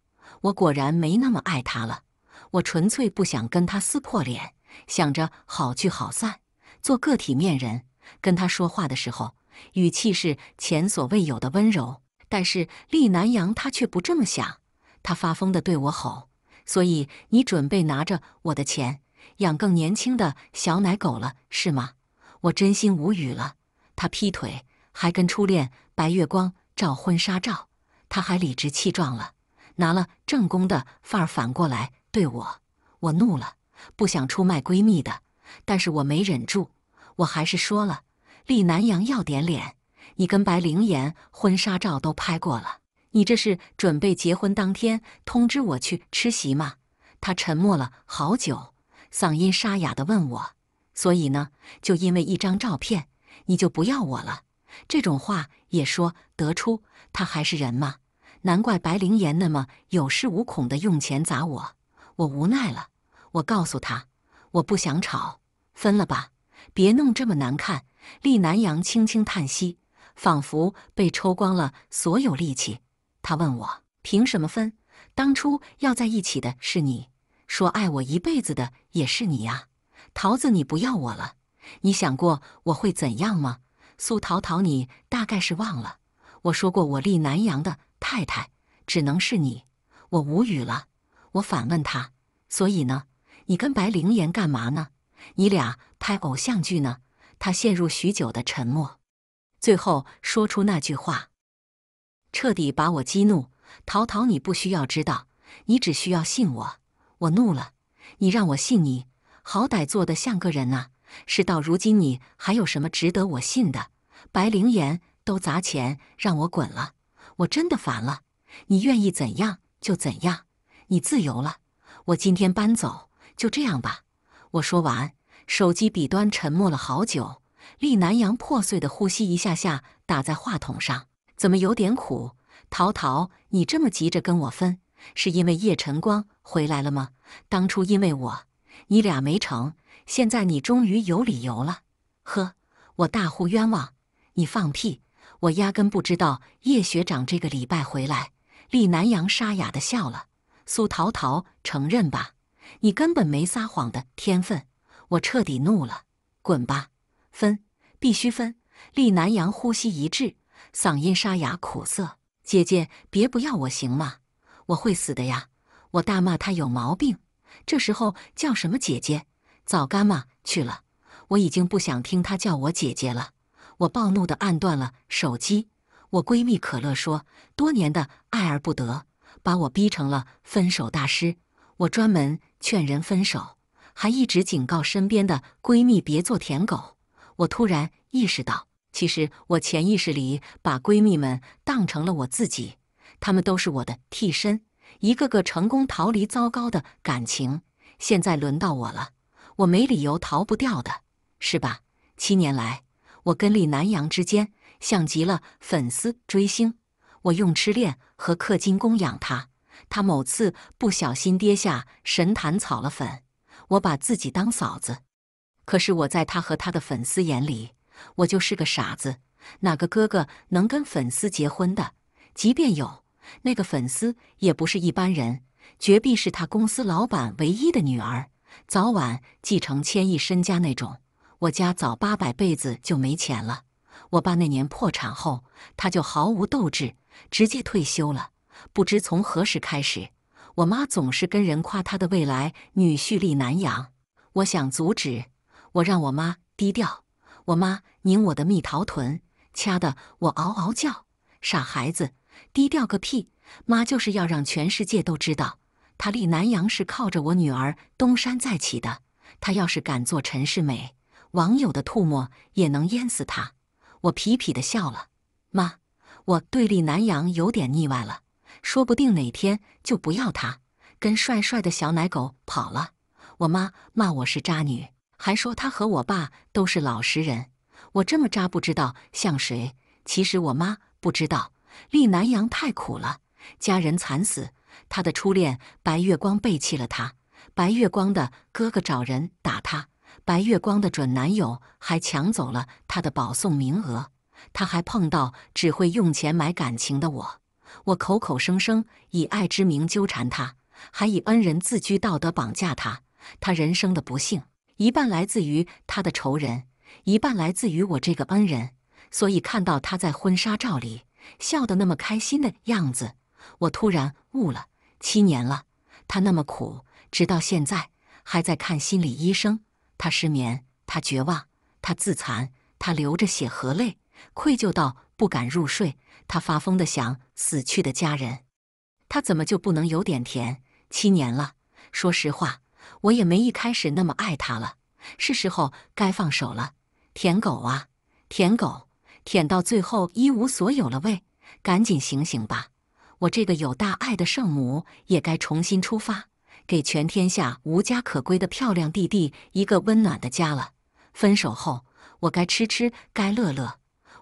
我果然没那么爱他了。我纯粹不想跟他撕破脸。想着好聚好散，做个体面人。跟他说话的时候，语气是前所未有的温柔。但是厉南阳他却不这么想，他发疯的对我吼：“所以你准备拿着我的钱养更年轻的小奶狗了是吗？”我真心无语了。他劈腿，还跟初恋白月光照婚纱照，他还理直气壮了，拿了正宫的范儿反过来对我，我怒了。不想出卖闺蜜的，但是我没忍住，我还是说了。厉南阳要点脸，你跟白灵妍婚纱照都拍过了，你这是准备结婚当天通知我去吃席吗？他沉默了好久，嗓音沙哑的问我：“所以呢？就因为一张照片，你就不要我了？”这种话也说得出，他还是人吗？难怪白灵妍那么有恃无恐的用钱砸我，我无奈了。我告诉他：“我不想吵，分了吧，别弄这么难看。”厉南阳轻轻叹息，仿佛被抽光了所有力气。他问我：“凭什么分？当初要在一起的是你，说爱我一辈子的也是你呀。”桃子，你不要我了？你想过我会怎样吗？苏桃桃，你大概是忘了，我说过我厉南阳的太太只能是你。我无语了。我反问他：“所以呢？”你跟白灵岩干嘛呢？你俩拍偶像剧呢？他陷入许久的沉默，最后说出那句话，彻底把我激怒。陶陶，你不需要知道，你只需要信我。我怒了，你让我信你，好歹做的像个人呐。事到如今，你还有什么值得我信的？白灵岩都砸钱让我滚了，我真的烦了。你愿意怎样就怎样，你自由了。我今天搬走。就这样吧，我说完，手机笔端沉默了好久。厉南阳破碎的呼吸一下下打在话筒上，怎么有点苦？陶陶，你这么急着跟我分，是因为叶晨光回来了吗？当初因为我，你俩没成，现在你终于有理由了。呵，我大呼冤枉！你放屁！我压根不知道叶学长这个礼拜回来。厉南阳沙哑的笑了。苏陶陶，承认吧。你根本没撒谎的天分，我彻底怒了，滚吧！分，必须分！厉南阳呼吸一滞，嗓音沙哑苦涩：“姐姐，别不要我行吗？我会死的呀！”我大骂他有毛病，这时候叫什么姐姐？早干妈去了，我已经不想听他叫我姐姐了。我暴怒地按断了手机。我闺蜜可乐说：“多年的爱而不得，把我逼成了分手大师。”我专门劝人分手，还一直警告身边的闺蜜别做舔狗。我突然意识到，其实我潜意识里把闺蜜们当成了我自己，她们都是我的替身，一个个成功逃离糟糕的感情。现在轮到我了，我没理由逃不掉的，是吧？七年来，我跟李南阳之间像极了粉丝追星，我用痴恋和氪金供养他。他某次不小心跌下神坛，草了粉。我把自己当嫂子，可是我在他和他的粉丝眼里，我就是个傻子。哪个哥哥能跟粉丝结婚的？即便有，那个粉丝也不是一般人，绝壁是他公司老板唯一的女儿，早晚继承千亿身家那种。我家早八百辈子就没钱了。我爸那年破产后，他就毫无斗志，直接退休了。不知从何时开始，我妈总是跟人夸她的未来女婿力南阳，我想阻止，我让我妈低调。我妈拧我的蜜桃臀，掐得我嗷嗷叫。傻孩子，低调个屁！妈就是要让全世界都知道，她立南阳是靠着我女儿东山再起的。她要是敢做陈世美，网友的唾沫也能淹死她。我痞痞的笑了。妈，我对立南阳有点腻歪了。说不定哪天就不要他，跟帅帅的小奶狗跑了。我妈骂我是渣女，还说她和我爸都是老实人，我这么渣不知道像谁。其实我妈不知道，厉南阳太苦了，家人惨死，她的初恋白月光背弃了她，白月光的哥哥找人打她，白月光的准男友还抢走了她的保送名额，她还碰到只会用钱买感情的我。我口口声声以爱之名纠缠他，还以恩人自居，道德绑架他。他人生的不幸，一半来自于他的仇人，一半来自于我这个恩人。所以看到他在婚纱照里笑得那么开心的样子，我突然悟了。七年了，他那么苦，直到现在还在看心理医生。他失眠，他绝望，他自残，他流着血和泪，愧疚到。不敢入睡，他发疯的想死去的家人。他怎么就不能有点甜？七年了，说实话，我也没一开始那么爱他了。是时候该放手了，舔狗啊，舔狗，舔到最后一无所有了喂！赶紧醒醒吧，我这个有大爱的圣母也该重新出发，给全天下无家可归的漂亮弟弟一个温暖的家了。分手后，我该吃吃，该乐乐。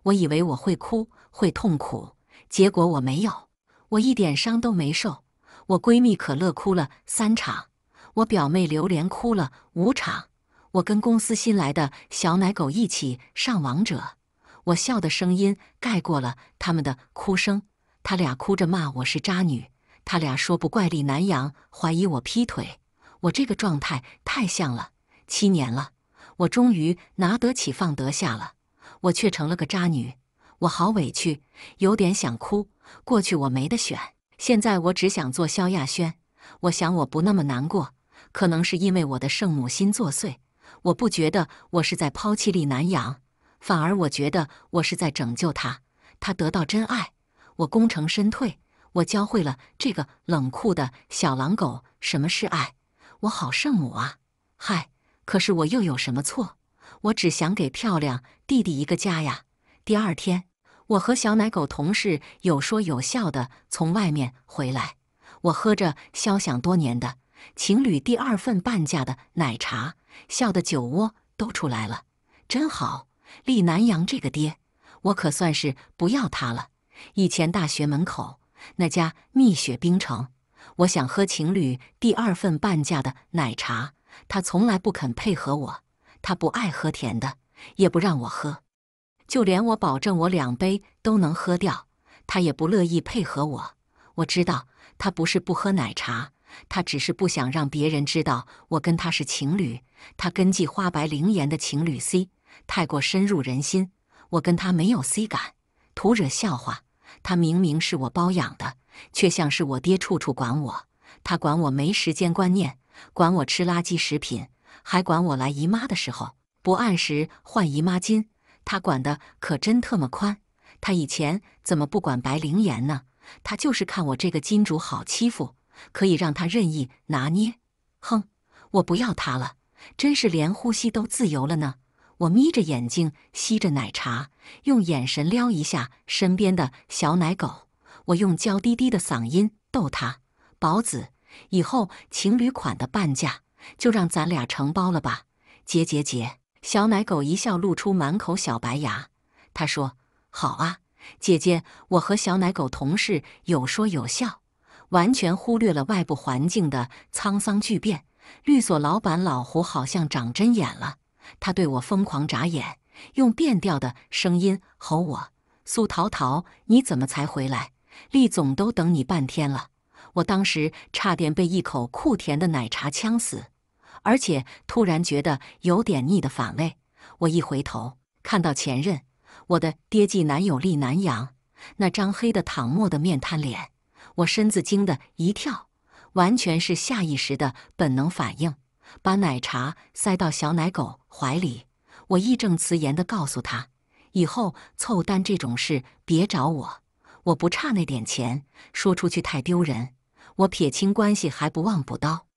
我以为我会哭，会痛苦，结果我没有，我一点伤都没受。我闺蜜可乐哭了三场，我表妹榴莲哭了五场，我跟公司新来的小奶狗一起上王者，我笑的声音盖过了他们的哭声。他俩哭着骂我是渣女，他俩说不怪李南阳，怀疑我劈腿。我这个状态太像了，七年了，我终于拿得起放得下了。我却成了个渣女，我好委屈，有点想哭。过去我没得选，现在我只想做萧亚轩。我想我不那么难过，可能是因为我的圣母心作祟。我不觉得我是在抛弃厉南阳，反而我觉得我是在拯救他，他得到真爱，我功成身退。我教会了这个冷酷的小狼狗什么是爱，我好圣母啊！嗨，可是我又有什么错？我只想给漂亮弟弟一个家呀！第二天，我和小奶狗同事有说有笑的从外面回来，我喝着肖想多年的情侣第二份半价的奶茶，笑得酒窝都出来了，真好！立南阳这个爹，我可算是不要他了。以前大学门口那家蜜雪冰城，我想喝情侣第二份半价的奶茶，他从来不肯配合我。他不爱喝甜的，也不让我喝，就连我保证我两杯都能喝掉，他也不乐意配合我。我知道他不是不喝奶茶，他只是不想让别人知道我跟他是情侣。他跟季花白、灵岩的情侣 C 太过深入人心，我跟他没有 C 感，徒惹笑话。他明明是我包养的，却像是我爹处处管我。他管我没时间观念，管我吃垃圾食品。还管我来姨妈的时候不按时换姨妈巾，他管的可真特么宽。他以前怎么不管白灵岩呢？他就是看我这个金主好欺负，可以让他任意拿捏。哼，我不要他了，真是连呼吸都自由了呢。我眯着眼睛吸着奶茶，用眼神撩一下身边的小奶狗。我用娇滴滴的嗓音逗他：“宝子，以后情侣款的半价。”就让咱俩承包了吧，结结结，小奶狗一笑，露出满口小白牙。他说：“好啊，姐姐。”我和小奶狗同事有说有笑，完全忽略了外部环境的沧桑巨变。律所老板老胡好像长针眼了，他对我疯狂眨眼，用变调的声音吼我：“苏桃桃，你怎么才回来？厉总都等你半天了。”我当时差点被一口酷甜的奶茶呛死，而且突然觉得有点腻的反胃。我一回头看到前任，我的爹系男友厉南阳，那张黑的淌墨的面瘫脸，我身子惊得一跳，完全是下意识的本能反应，把奶茶塞到小奶狗怀里。我义正辞严地告诉他：“以后凑单这种事别找我，我不差那点钱，说出去太丢人。”我撇清关系还不忘补刀，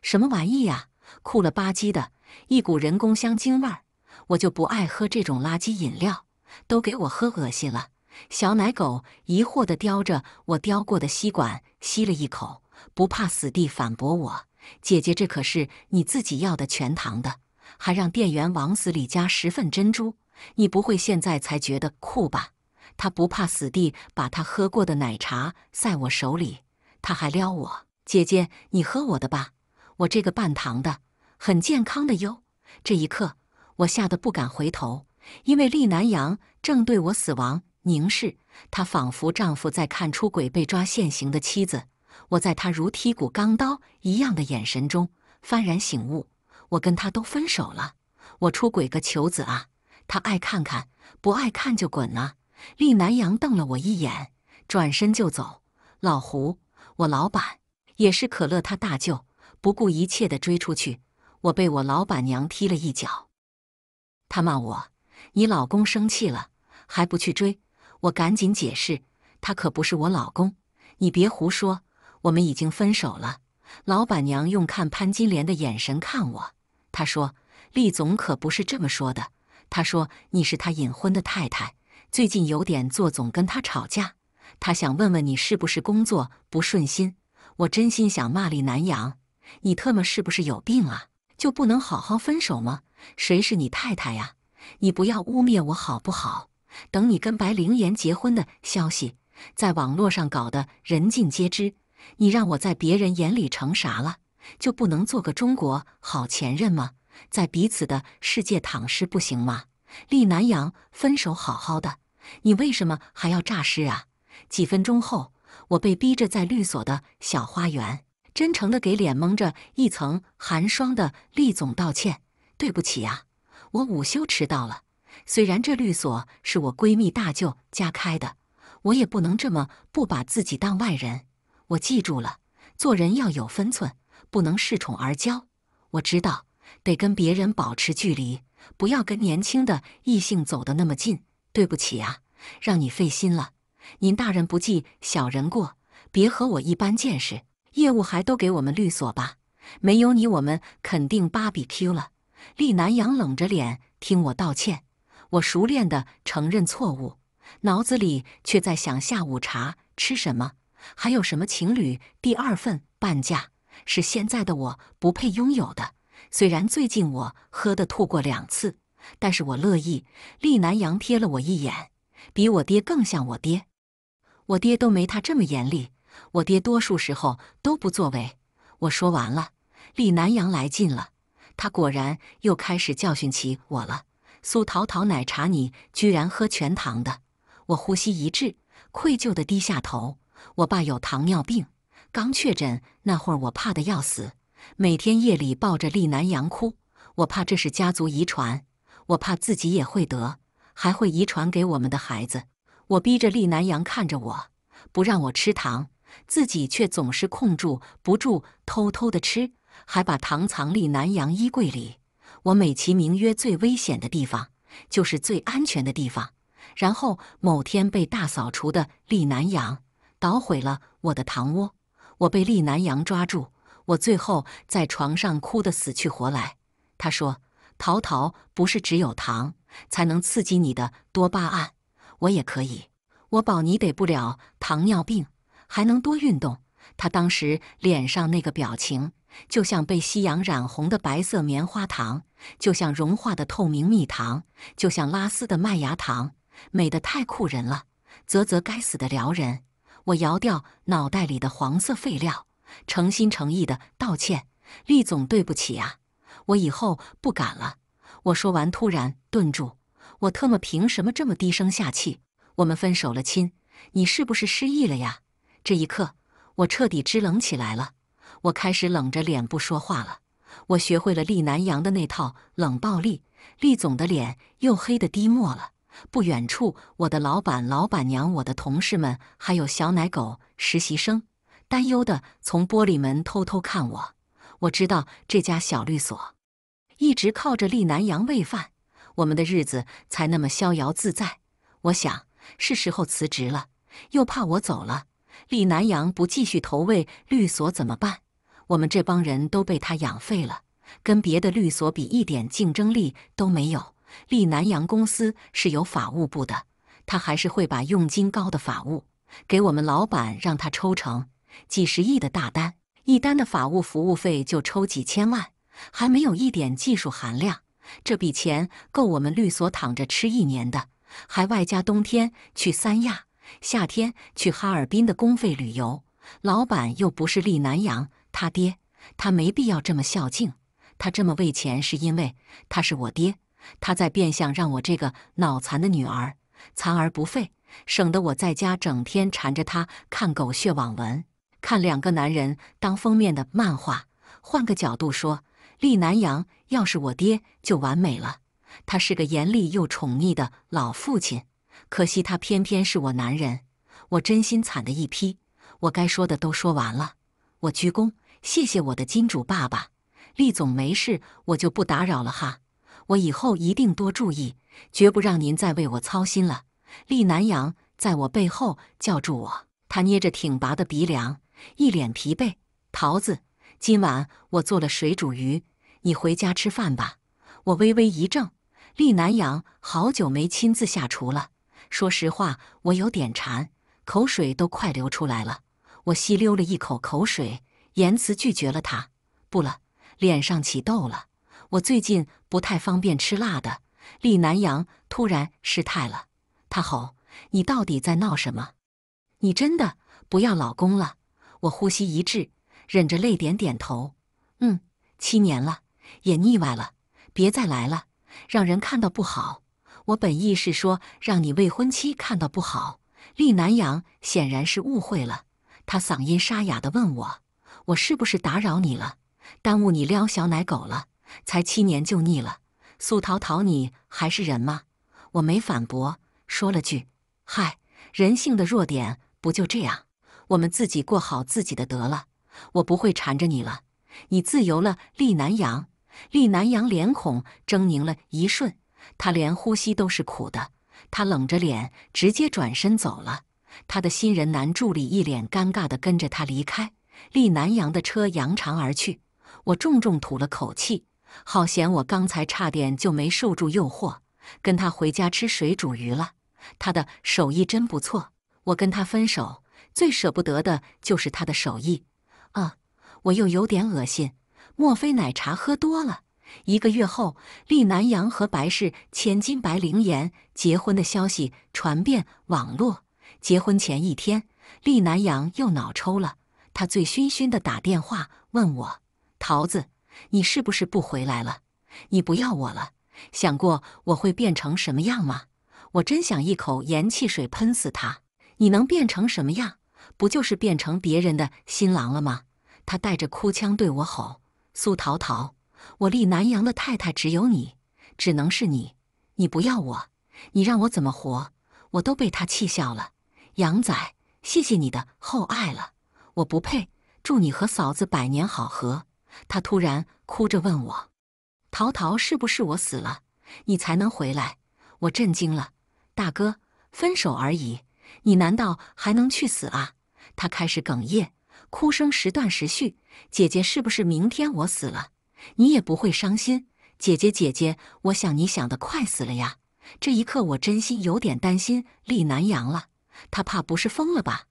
什么玩意呀？酷了吧唧的，一股人工香精味儿。我就不爱喝这种垃圾饮料，都给我喝恶心了。小奶狗疑惑地叼着我叼过的吸管，吸了一口，不怕死地反驳我：“姐姐，这可是你自己要的全糖的，还让店员往死里加十份珍珠。你不会现在才觉得酷吧？”他不怕死地把他喝过的奶茶塞我手里。他还撩我，姐姐，你喝我的吧，我这个半糖的，很健康的哟。这一刻，我吓得不敢回头，因为厉南阳正对我死亡凝视，他仿佛丈夫在看出轨被抓现行的妻子。我在他如剔骨钢刀一样的眼神中幡然醒悟，我跟他都分手了。我出轨个球子啊！他爱看看，不爱看就滚啊！厉南阳瞪了我一眼，转身就走。老胡。我老板也是可乐，他大舅不顾一切的追出去，我被我老板娘踢了一脚，他骂我：“你老公生气了，还不去追？”我赶紧解释：“他可不是我老公，你别胡说，我们已经分手了。”老板娘用看潘金莲的眼神看我，她说：“厉总可不是这么说的，他说你是他隐婚的太太，最近有点做，总跟他吵架。”他想问问你是不是工作不顺心？我真心想骂李南阳，你特么是不是有病啊？就不能好好分手吗？谁是你太太呀？你不要污蔑我好不好？等你跟白灵岩结婚的消息在网络上搞得人尽皆知，你让我在别人眼里成啥了？就不能做个中国好前任吗？在彼此的世界躺尸不行吗？李南阳，分手好好的，你为什么还要诈尸啊？几分钟后，我被逼着在律所的小花园，真诚的给脸蒙着一层寒霜的厉总道歉：“对不起啊，我午休迟到了。虽然这律所是我闺蜜大舅家开的，我也不能这么不把自己当外人。我记住了，做人要有分寸，不能恃宠而骄。我知道，得跟别人保持距离，不要跟年轻的异性走得那么近。对不起啊，让你费心了。”您大人不计小人过，别和我一般见识。业务还都给我们律所吧，没有你，我们肯定芭比 Q 了。厉南阳冷着脸听我道歉，我熟练地承认错误，脑子里却在想下午茶吃什么，还有什么情侣第二份半价是现在的我不配拥有的。虽然最近我喝得吐过两次，但是我乐意。厉南阳瞥了我一眼，比我爹更像我爹。我爹都没他这么严厉，我爹多数时候都不作为。我说完了，李南阳来劲了，他果然又开始教训起我了。苏桃桃奶茶，你居然喝全糖的！我呼吸一滞，愧疚的低下头。我爸有糖尿病，刚确诊那会儿，我怕的要死，每天夜里抱着李南阳哭。我怕这是家族遗传，我怕自己也会得，还会遗传给我们的孩子。我逼着厉南阳看着我，不让我吃糖，自己却总是控制不住，偷偷的吃，还把糖藏厉南阳衣柜里。我美其名曰最危险的地方，就是最安全的地方。然后某天被大扫除的厉南阳捣毁了我的糖窝，我被厉南阳抓住，我最后在床上哭得死去活来。他说：“淘淘不是只有糖才能刺激你的多巴胺。”我也可以，我保你得不了糖尿病，还能多运动。他当时脸上那个表情，就像被夕阳染红的白色棉花糖，就像融化的透明蜜糖，就像拉丝的麦芽糖，美得太酷人了！啧啧，该死的撩人！我摇掉脑袋里的黄色废料，诚心诚意的道歉，厉总对不起啊，我以后不敢了。我说完，突然顿住。我特么凭什么这么低声下气？我们分手了，亲，你是不是失忆了呀？这一刻，我彻底支棱起来了，我开始冷着脸不说话了，我学会了厉南阳的那套冷暴力。厉总的脸又黑的滴墨了。不远处，我的老板、老板娘、我的同事们，还有小奶狗实习生，担忧的从玻璃门偷偷看我。我知道这家小律所一直靠着厉南阳喂饭。我们的日子才那么逍遥自在，我想是时候辞职了。又怕我走了，立南洋不继续投喂律所怎么办？我们这帮人都被他养废了，跟别的律所比，一点竞争力都没有。立南洋公司是有法务部的，他还是会把佣金高的法务给我们老板，让他抽成。几十亿的大单，一单的法务服务费就抽几千万，还没有一点技术含量。这笔钱够我们律所躺着吃一年的，还外加冬天去三亚、夏天去哈尔滨的公费旅游。老板又不是李南洋他爹，他没必要这么孝敬。他这么为钱，是因为他是我爹，他在变相让我这个脑残的女儿残而不废，省得我在家整天缠着他看狗血网文、看两个男人当封面的漫画。换个角度说。厉南阳，要是我爹就完美了。他是个严厉又宠溺的老父亲，可惜他偏偏是我男人，我真心惨的一批。我该说的都说完了，我鞠躬，谢谢我的金主爸爸，厉总没事，我就不打扰了哈。我以后一定多注意，绝不让您再为我操心了。厉南阳在我背后叫住我，他捏着挺拔的鼻梁，一脸疲惫。桃子，今晚我做了水煮鱼。你回家吃饭吧。我微微一怔，厉南阳好久没亲自下厨了。说实话，我有点馋，口水都快流出来了。我吸溜了一口口水，言辞拒绝了他。不了，脸上起痘了，我最近不太方便吃辣的。厉南阳突然失态了，他吼：“你到底在闹什么？你真的不要老公了？”我呼吸一滞，忍着泪点点头。嗯，七年了。也腻歪了，别再来了，让人看到不好。我本意是说让你未婚妻看到不好。厉南阳显然是误会了，他嗓音沙哑地问我：“我是不是打扰你了？耽误你撩小奶狗了？才七年就腻了？苏桃桃，你还是人吗？”我没反驳，说了句：“嗨，人性的弱点不就这样？我们自己过好自己的得了。我不会缠着你了，你自由了。”厉南阳。厉南阳脸孔狰狞了一瞬，他连呼吸都是苦的。他冷着脸，直接转身走了。他的新人男助理一脸尴尬地跟着他离开。厉南阳的车扬长而去。我重重吐了口气，好险！我刚才差点就没受住诱惑，跟他回家吃水煮鱼了。他的手艺真不错。我跟他分手，最舍不得的就是他的手艺。啊，我又有点恶心。莫非奶茶喝多了？一个月后，厉南阳和白氏千金白灵岩结婚的消息传遍网络。结婚前一天，厉南阳又脑抽了，他醉醺醺地打电话问我：“桃子，你是不是不回来了？你不要我了？想过我会变成什么样吗？”我真想一口盐汽水喷死他！你能变成什么样？不就是变成别人的新郎了吗？他带着哭腔对我吼。苏桃桃，我立南阳的太太只有你，只能是你。你不要我，你让我怎么活？我都被他气笑了。杨仔，谢谢你的厚爱了，我不配。祝你和嫂子百年好合。他突然哭着问我：“桃桃，是不是我死了，你才能回来？”我震惊了。大哥，分手而已，你难道还能去死啊？他开始哽咽。哭声时断时续，姐姐，是不是明天我死了，你也不会伤心？姐姐，姐姐，我想你想的快死了呀！这一刻，我真心有点担心厉南阳了，他怕不是疯了吧？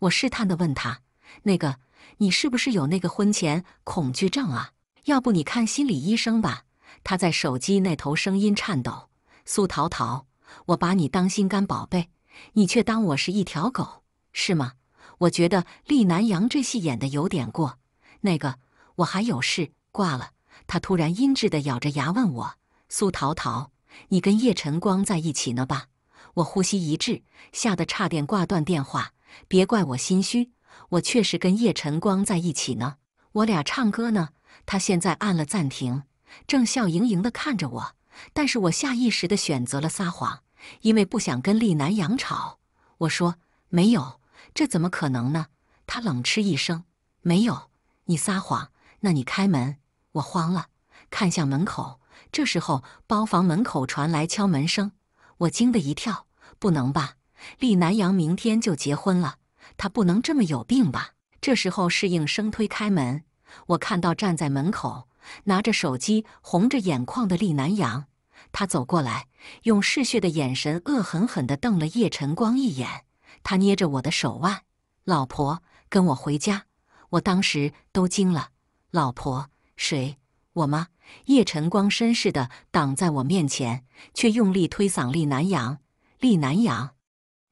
我试探的问他：“那个，你是不是有那个婚前恐惧症啊？要不你看心理医生吧？”他在手机那头声音颤抖：“苏桃桃，我把你当心肝宝贝，你却当我是一条狗，是吗？”我觉得厉南阳这戏演的有点过。那个，我还有事，挂了。他突然阴质的咬着牙问我：“苏桃桃，你跟叶晨光在一起呢吧？”我呼吸一滞，吓得差点挂断电话。别怪我心虚，我确实跟叶晨光在一起呢。我俩唱歌呢。他现在按了暂停，正笑盈盈的看着我，但是我下意识的选择了撒谎，因为不想跟厉南阳吵。我说没有。这怎么可能呢？他冷嗤一声：“没有，你撒谎。”那你开门。我慌了，看向门口。这时候，包房门口传来敲门声，我惊得一跳：“不能吧？厉南阳明天就结婚了，他不能这么有病吧？”这时候，侍应生推开门，我看到站在门口拿着手机、红着眼眶的厉南阳。他走过来，用嗜血的眼神恶狠狠地瞪了叶晨光一眼。他捏着我的手腕，老婆跟我回家。我当时都惊了，老婆谁我吗？叶晨光绅士的挡在我面前，却用力推搡厉南阳。厉南阳，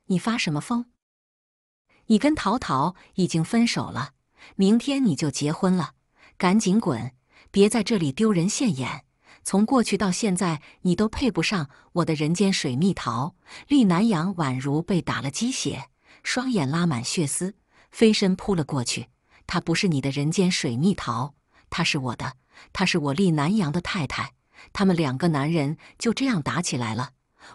你发什么疯？你跟陶陶已经分手了，明天你就结婚了，赶紧滚，别在这里丢人现眼。从过去到现在，你都配不上我的人间水蜜桃。厉南阳宛如被打了鸡血，双眼拉满血丝，飞身扑了过去。他不是你的人间水蜜桃，他是我的，他是我厉南阳的太太。他们两个男人就这样打起来了。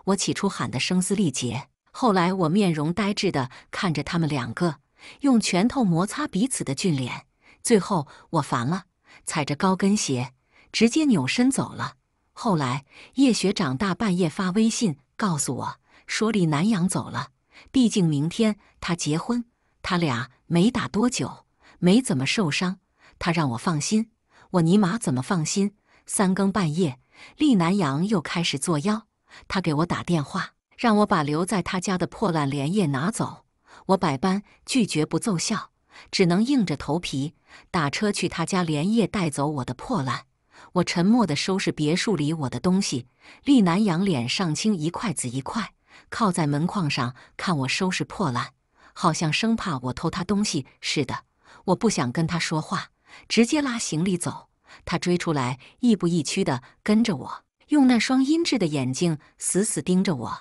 我起初喊得声嘶力竭，后来我面容呆滞的看着他们两个用拳头摩擦彼此的俊脸，最后我烦了，踩着高跟鞋。直接扭身走了。后来叶雪长大，半夜发微信告诉我，说厉南阳走了。毕竟明天他结婚，他俩没打多久，没怎么受伤。他让我放心，我尼玛怎么放心？三更半夜，厉南阳又开始作妖。他给我打电话，让我把留在他家的破烂连夜拿走。我百般拒绝不奏效，只能硬着头皮打车去他家连夜带走我的破烂。我沉默地收拾别墅里我的东西，厉南阳脸上青一块紫一块，靠在门框上看我收拾破烂，好像生怕我偷他东西似的。我不想跟他说话，直接拉行李走。他追出来，亦步亦趋地跟着我，用那双阴鸷的眼睛死死盯着我。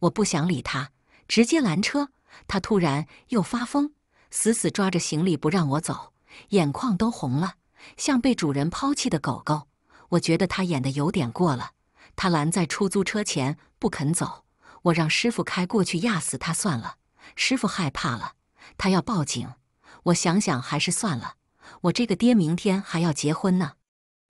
我不想理他，直接拦车。他突然又发疯，死死抓着行李不让我走，眼眶都红了，像被主人抛弃的狗狗。我觉得他演的有点过了，他拦在出租车前不肯走，我让师傅开过去压死他算了。师傅害怕了，他要报警，我想想还是算了。我这个爹明天还要结婚呢。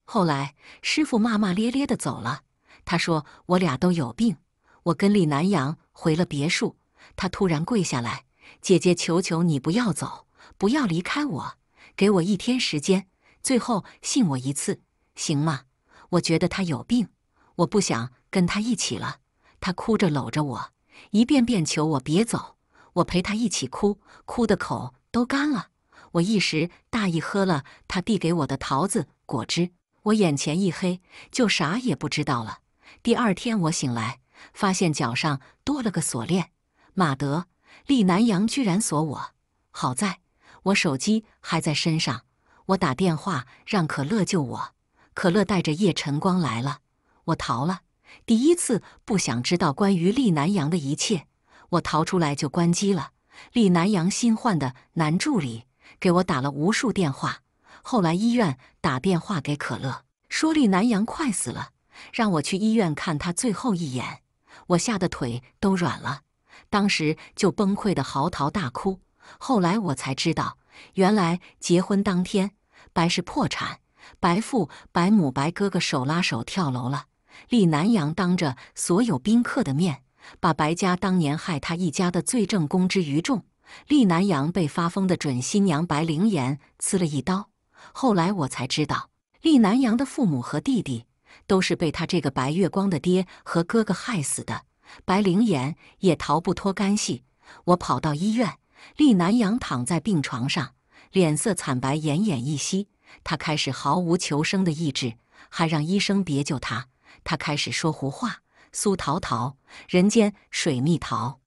后来师傅骂骂咧咧的走了，他说我俩都有病。我跟李南阳回了别墅，他突然跪下来：“姐姐，求求你不要走，不要离开我，给我一天时间，最后信我一次，行吗？”我觉得他有病，我不想跟他一起了。他哭着搂着我，一遍遍求我别走。我陪他一起哭，哭得口都干了。我一时大意喝了他递给我的桃子果汁，我眼前一黑，就啥也不知道了。第二天我醒来，发现脚上多了个锁链。马德，厉南洋居然锁我！好在，我手机还在身上，我打电话让可乐救我。可乐带着叶晨光来了，我逃了。第一次不想知道关于厉南阳的一切，我逃出来就关机了。厉南阳新换的男助理给我打了无数电话，后来医院打电话给可乐，说厉南阳快死了，让我去医院看他最后一眼。我吓得腿都软了，当时就崩溃的嚎啕大哭。后来我才知道，原来结婚当天白氏破产。白父、白母、白哥哥手拉手跳楼了。厉南阳当着所有宾客的面，把白家当年害他一家的罪证公之于众。厉南阳被发疯的准新娘白灵言刺了一刀。后来我才知道，厉南阳的父母和弟弟都是被他这个白月光的爹和哥哥害死的。白灵言也逃不脱干系。我跑到医院，厉南阳躺在病床上，脸色惨白，奄奄一息。他开始毫无求生的意志，还让医生别救他。他开始说胡话：“苏桃桃，人间水蜜桃，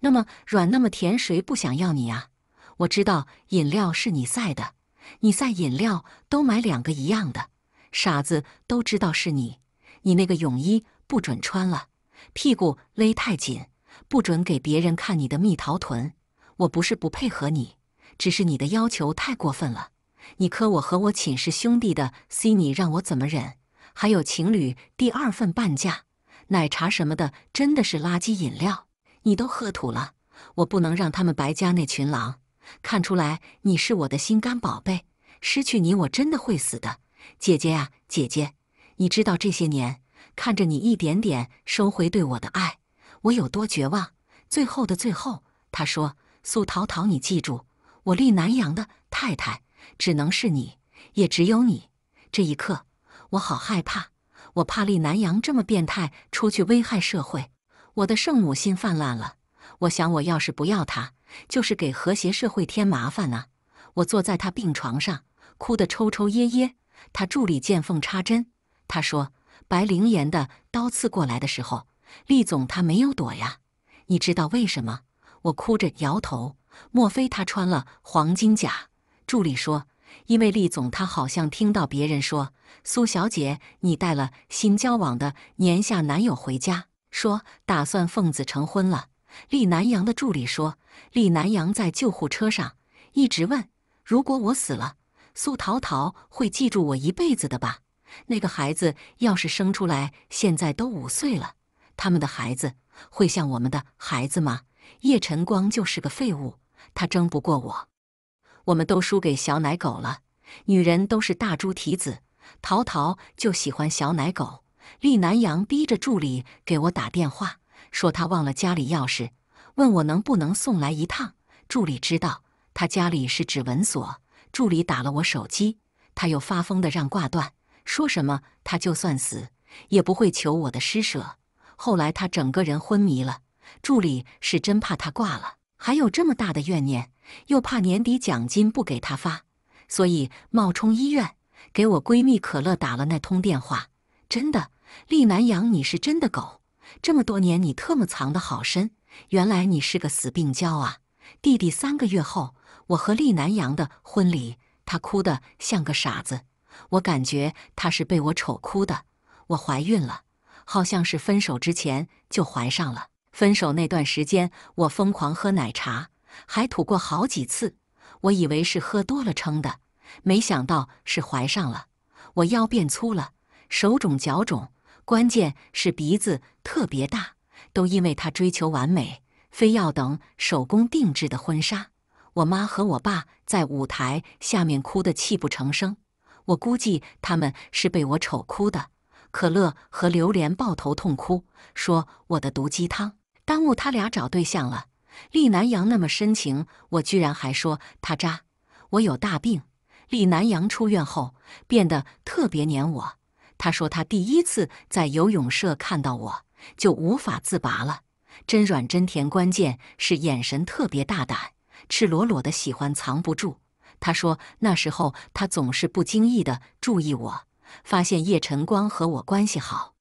那么软，那么甜，谁不想要你啊？”我知道饮料是你塞的，你塞饮料都买两个一样的，傻子都知道是你。你那个泳衣不准穿了，屁股勒太紧，不准给别人看你的蜜桃臀。我不是不配合你，只是你的要求太过分了。你磕我和我寝室兄弟的，C 你让我怎么忍？还有情侣第二份半价奶茶什么的，真的是垃圾饮料，你都喝吐了。我不能让他们白家那群狼看出来你是我的心肝宝贝，失去你我真的会死的，姐姐呀，姐姐，你知道这些年看着你一点点收回对我的爱，我有多绝望？最后的最后，他说：“苏桃桃，你记住，我立南阳的太太。”只能是你，也只有你。这一刻，我好害怕，我怕厉南阳这么变态出去危害社会。我的圣母心泛滥了，我想我要是不要他，就是给和谐社会添麻烦啊！我坐在他病床上，哭得抽抽噎噎。他助理见缝插针，他说：“白灵岩的刀刺过来的时候，厉总他没有躲呀？你知道为什么？”我哭着摇头。莫非他穿了黄金甲？助理说：“因为厉总，他好像听到别人说，苏小姐，你带了新交往的年下男友回家，说打算奉子成婚了。”厉南阳的助理说：“厉南阳在救护车上一直问，如果我死了，苏桃桃会记住我一辈子的吧？那个孩子要是生出来，现在都五岁了，他们的孩子会像我们的孩子吗？叶晨光就是个废物，他争不过我。”我们都输给小奶狗了，女人都是大猪蹄子。陶陶就喜欢小奶狗。厉南阳逼着助理给我打电话，说他忘了家里钥匙，问我能不能送来一趟。助理知道他家里是指纹锁，助理打了我手机，他又发疯的让挂断，说什么他就算死也不会求我的施舍。后来他整个人昏迷了，助理是真怕他挂了。还有这么大的怨念，又怕年底奖金不给他发，所以冒充医院给我闺蜜可乐打了那通电话。真的，厉南阳，你是真的狗，这么多年你特么藏的好深，原来你是个死病娇啊！弟弟三个月后，我和厉南阳的婚礼，他哭的像个傻子，我感觉他是被我丑哭的。我怀孕了，好像是分手之前就怀上了。分手那段时间，我疯狂喝奶茶，还吐过好几次。我以为是喝多了撑的，没想到是怀上了。我腰变粗了，手肿脚肿，关键是鼻子特别大。都因为他追求完美，非要等手工定制的婚纱。我妈和我爸在舞台下面哭得泣不成声，我估计他们是被我丑哭的。可乐和榴莲抱头痛哭，说我的毒鸡汤。耽误他俩找对象了。厉南阳那么深情，我居然还说他渣。我有大病，厉南阳出院后变得特别黏我。他说他第一次在游泳社看到我就无法自拔了，真软真甜，关键是眼神特别大胆，赤裸裸的喜欢藏不住。他说那时候他总是不经意的注意我，发现叶晨光和我关系好，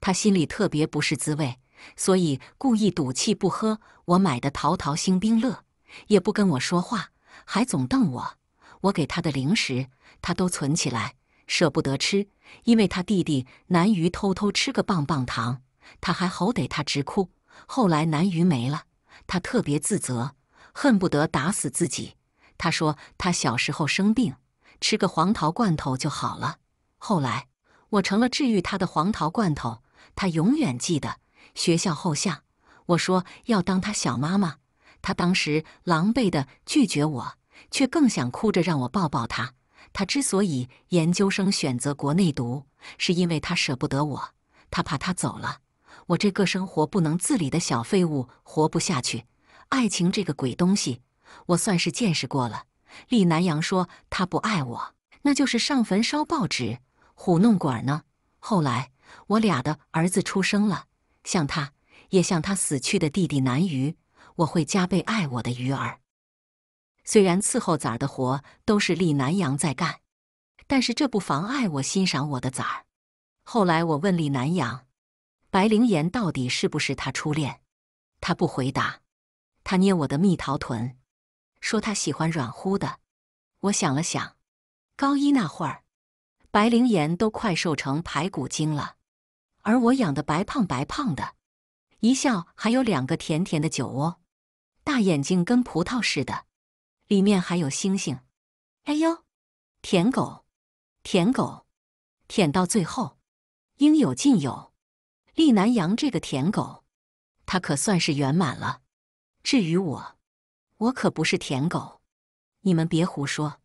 他心里特别不是滋味。所以故意赌气不喝我买的桃桃星冰乐，也不跟我说话，还总瞪我。我给他的零食他都存起来，舍不得吃，因为他弟弟南鱼偷偷吃个棒棒糖，他还吼得他直哭。后来南鱼没了，他特别自责，恨不得打死自己。他说他小时候生病，吃个黄桃罐头就好了。后来我成了治愈他的黄桃罐头，他永远记得。学校后巷，我说要当他小妈妈，他当时狼狈地拒绝我，却更想哭着让我抱抱他。他之所以研究生选择国内读，是因为他舍不得我，他怕他走了，我这个生活不能自理的小废物活不下去。爱情这个鬼东西，我算是见识过了。厉南阳说他不爱我，那就是上坟烧报纸，唬弄鬼呢。后来我俩的儿子出生了。像他，也像他死去的弟弟南鱼，我会加倍爱我的鱼儿。虽然伺候崽儿的活都是厉南阳在干，但是这不妨碍我欣赏我的崽儿。后来我问厉南阳，白灵岩到底是不是他初恋？他不回答，他捏我的蜜桃臀，说他喜欢软乎的。我想了想，高一那会儿，白灵岩都快瘦成排骨精了。而我养的白胖白胖的，一笑还有两个甜甜的酒窝，大眼睛跟葡萄似的，里面还有星星。哎呦，舔狗，舔狗，舔到最后，应有尽有。厉南阳这个舔狗，他可算是圆满了。至于我，我可不是舔狗，你们别胡说。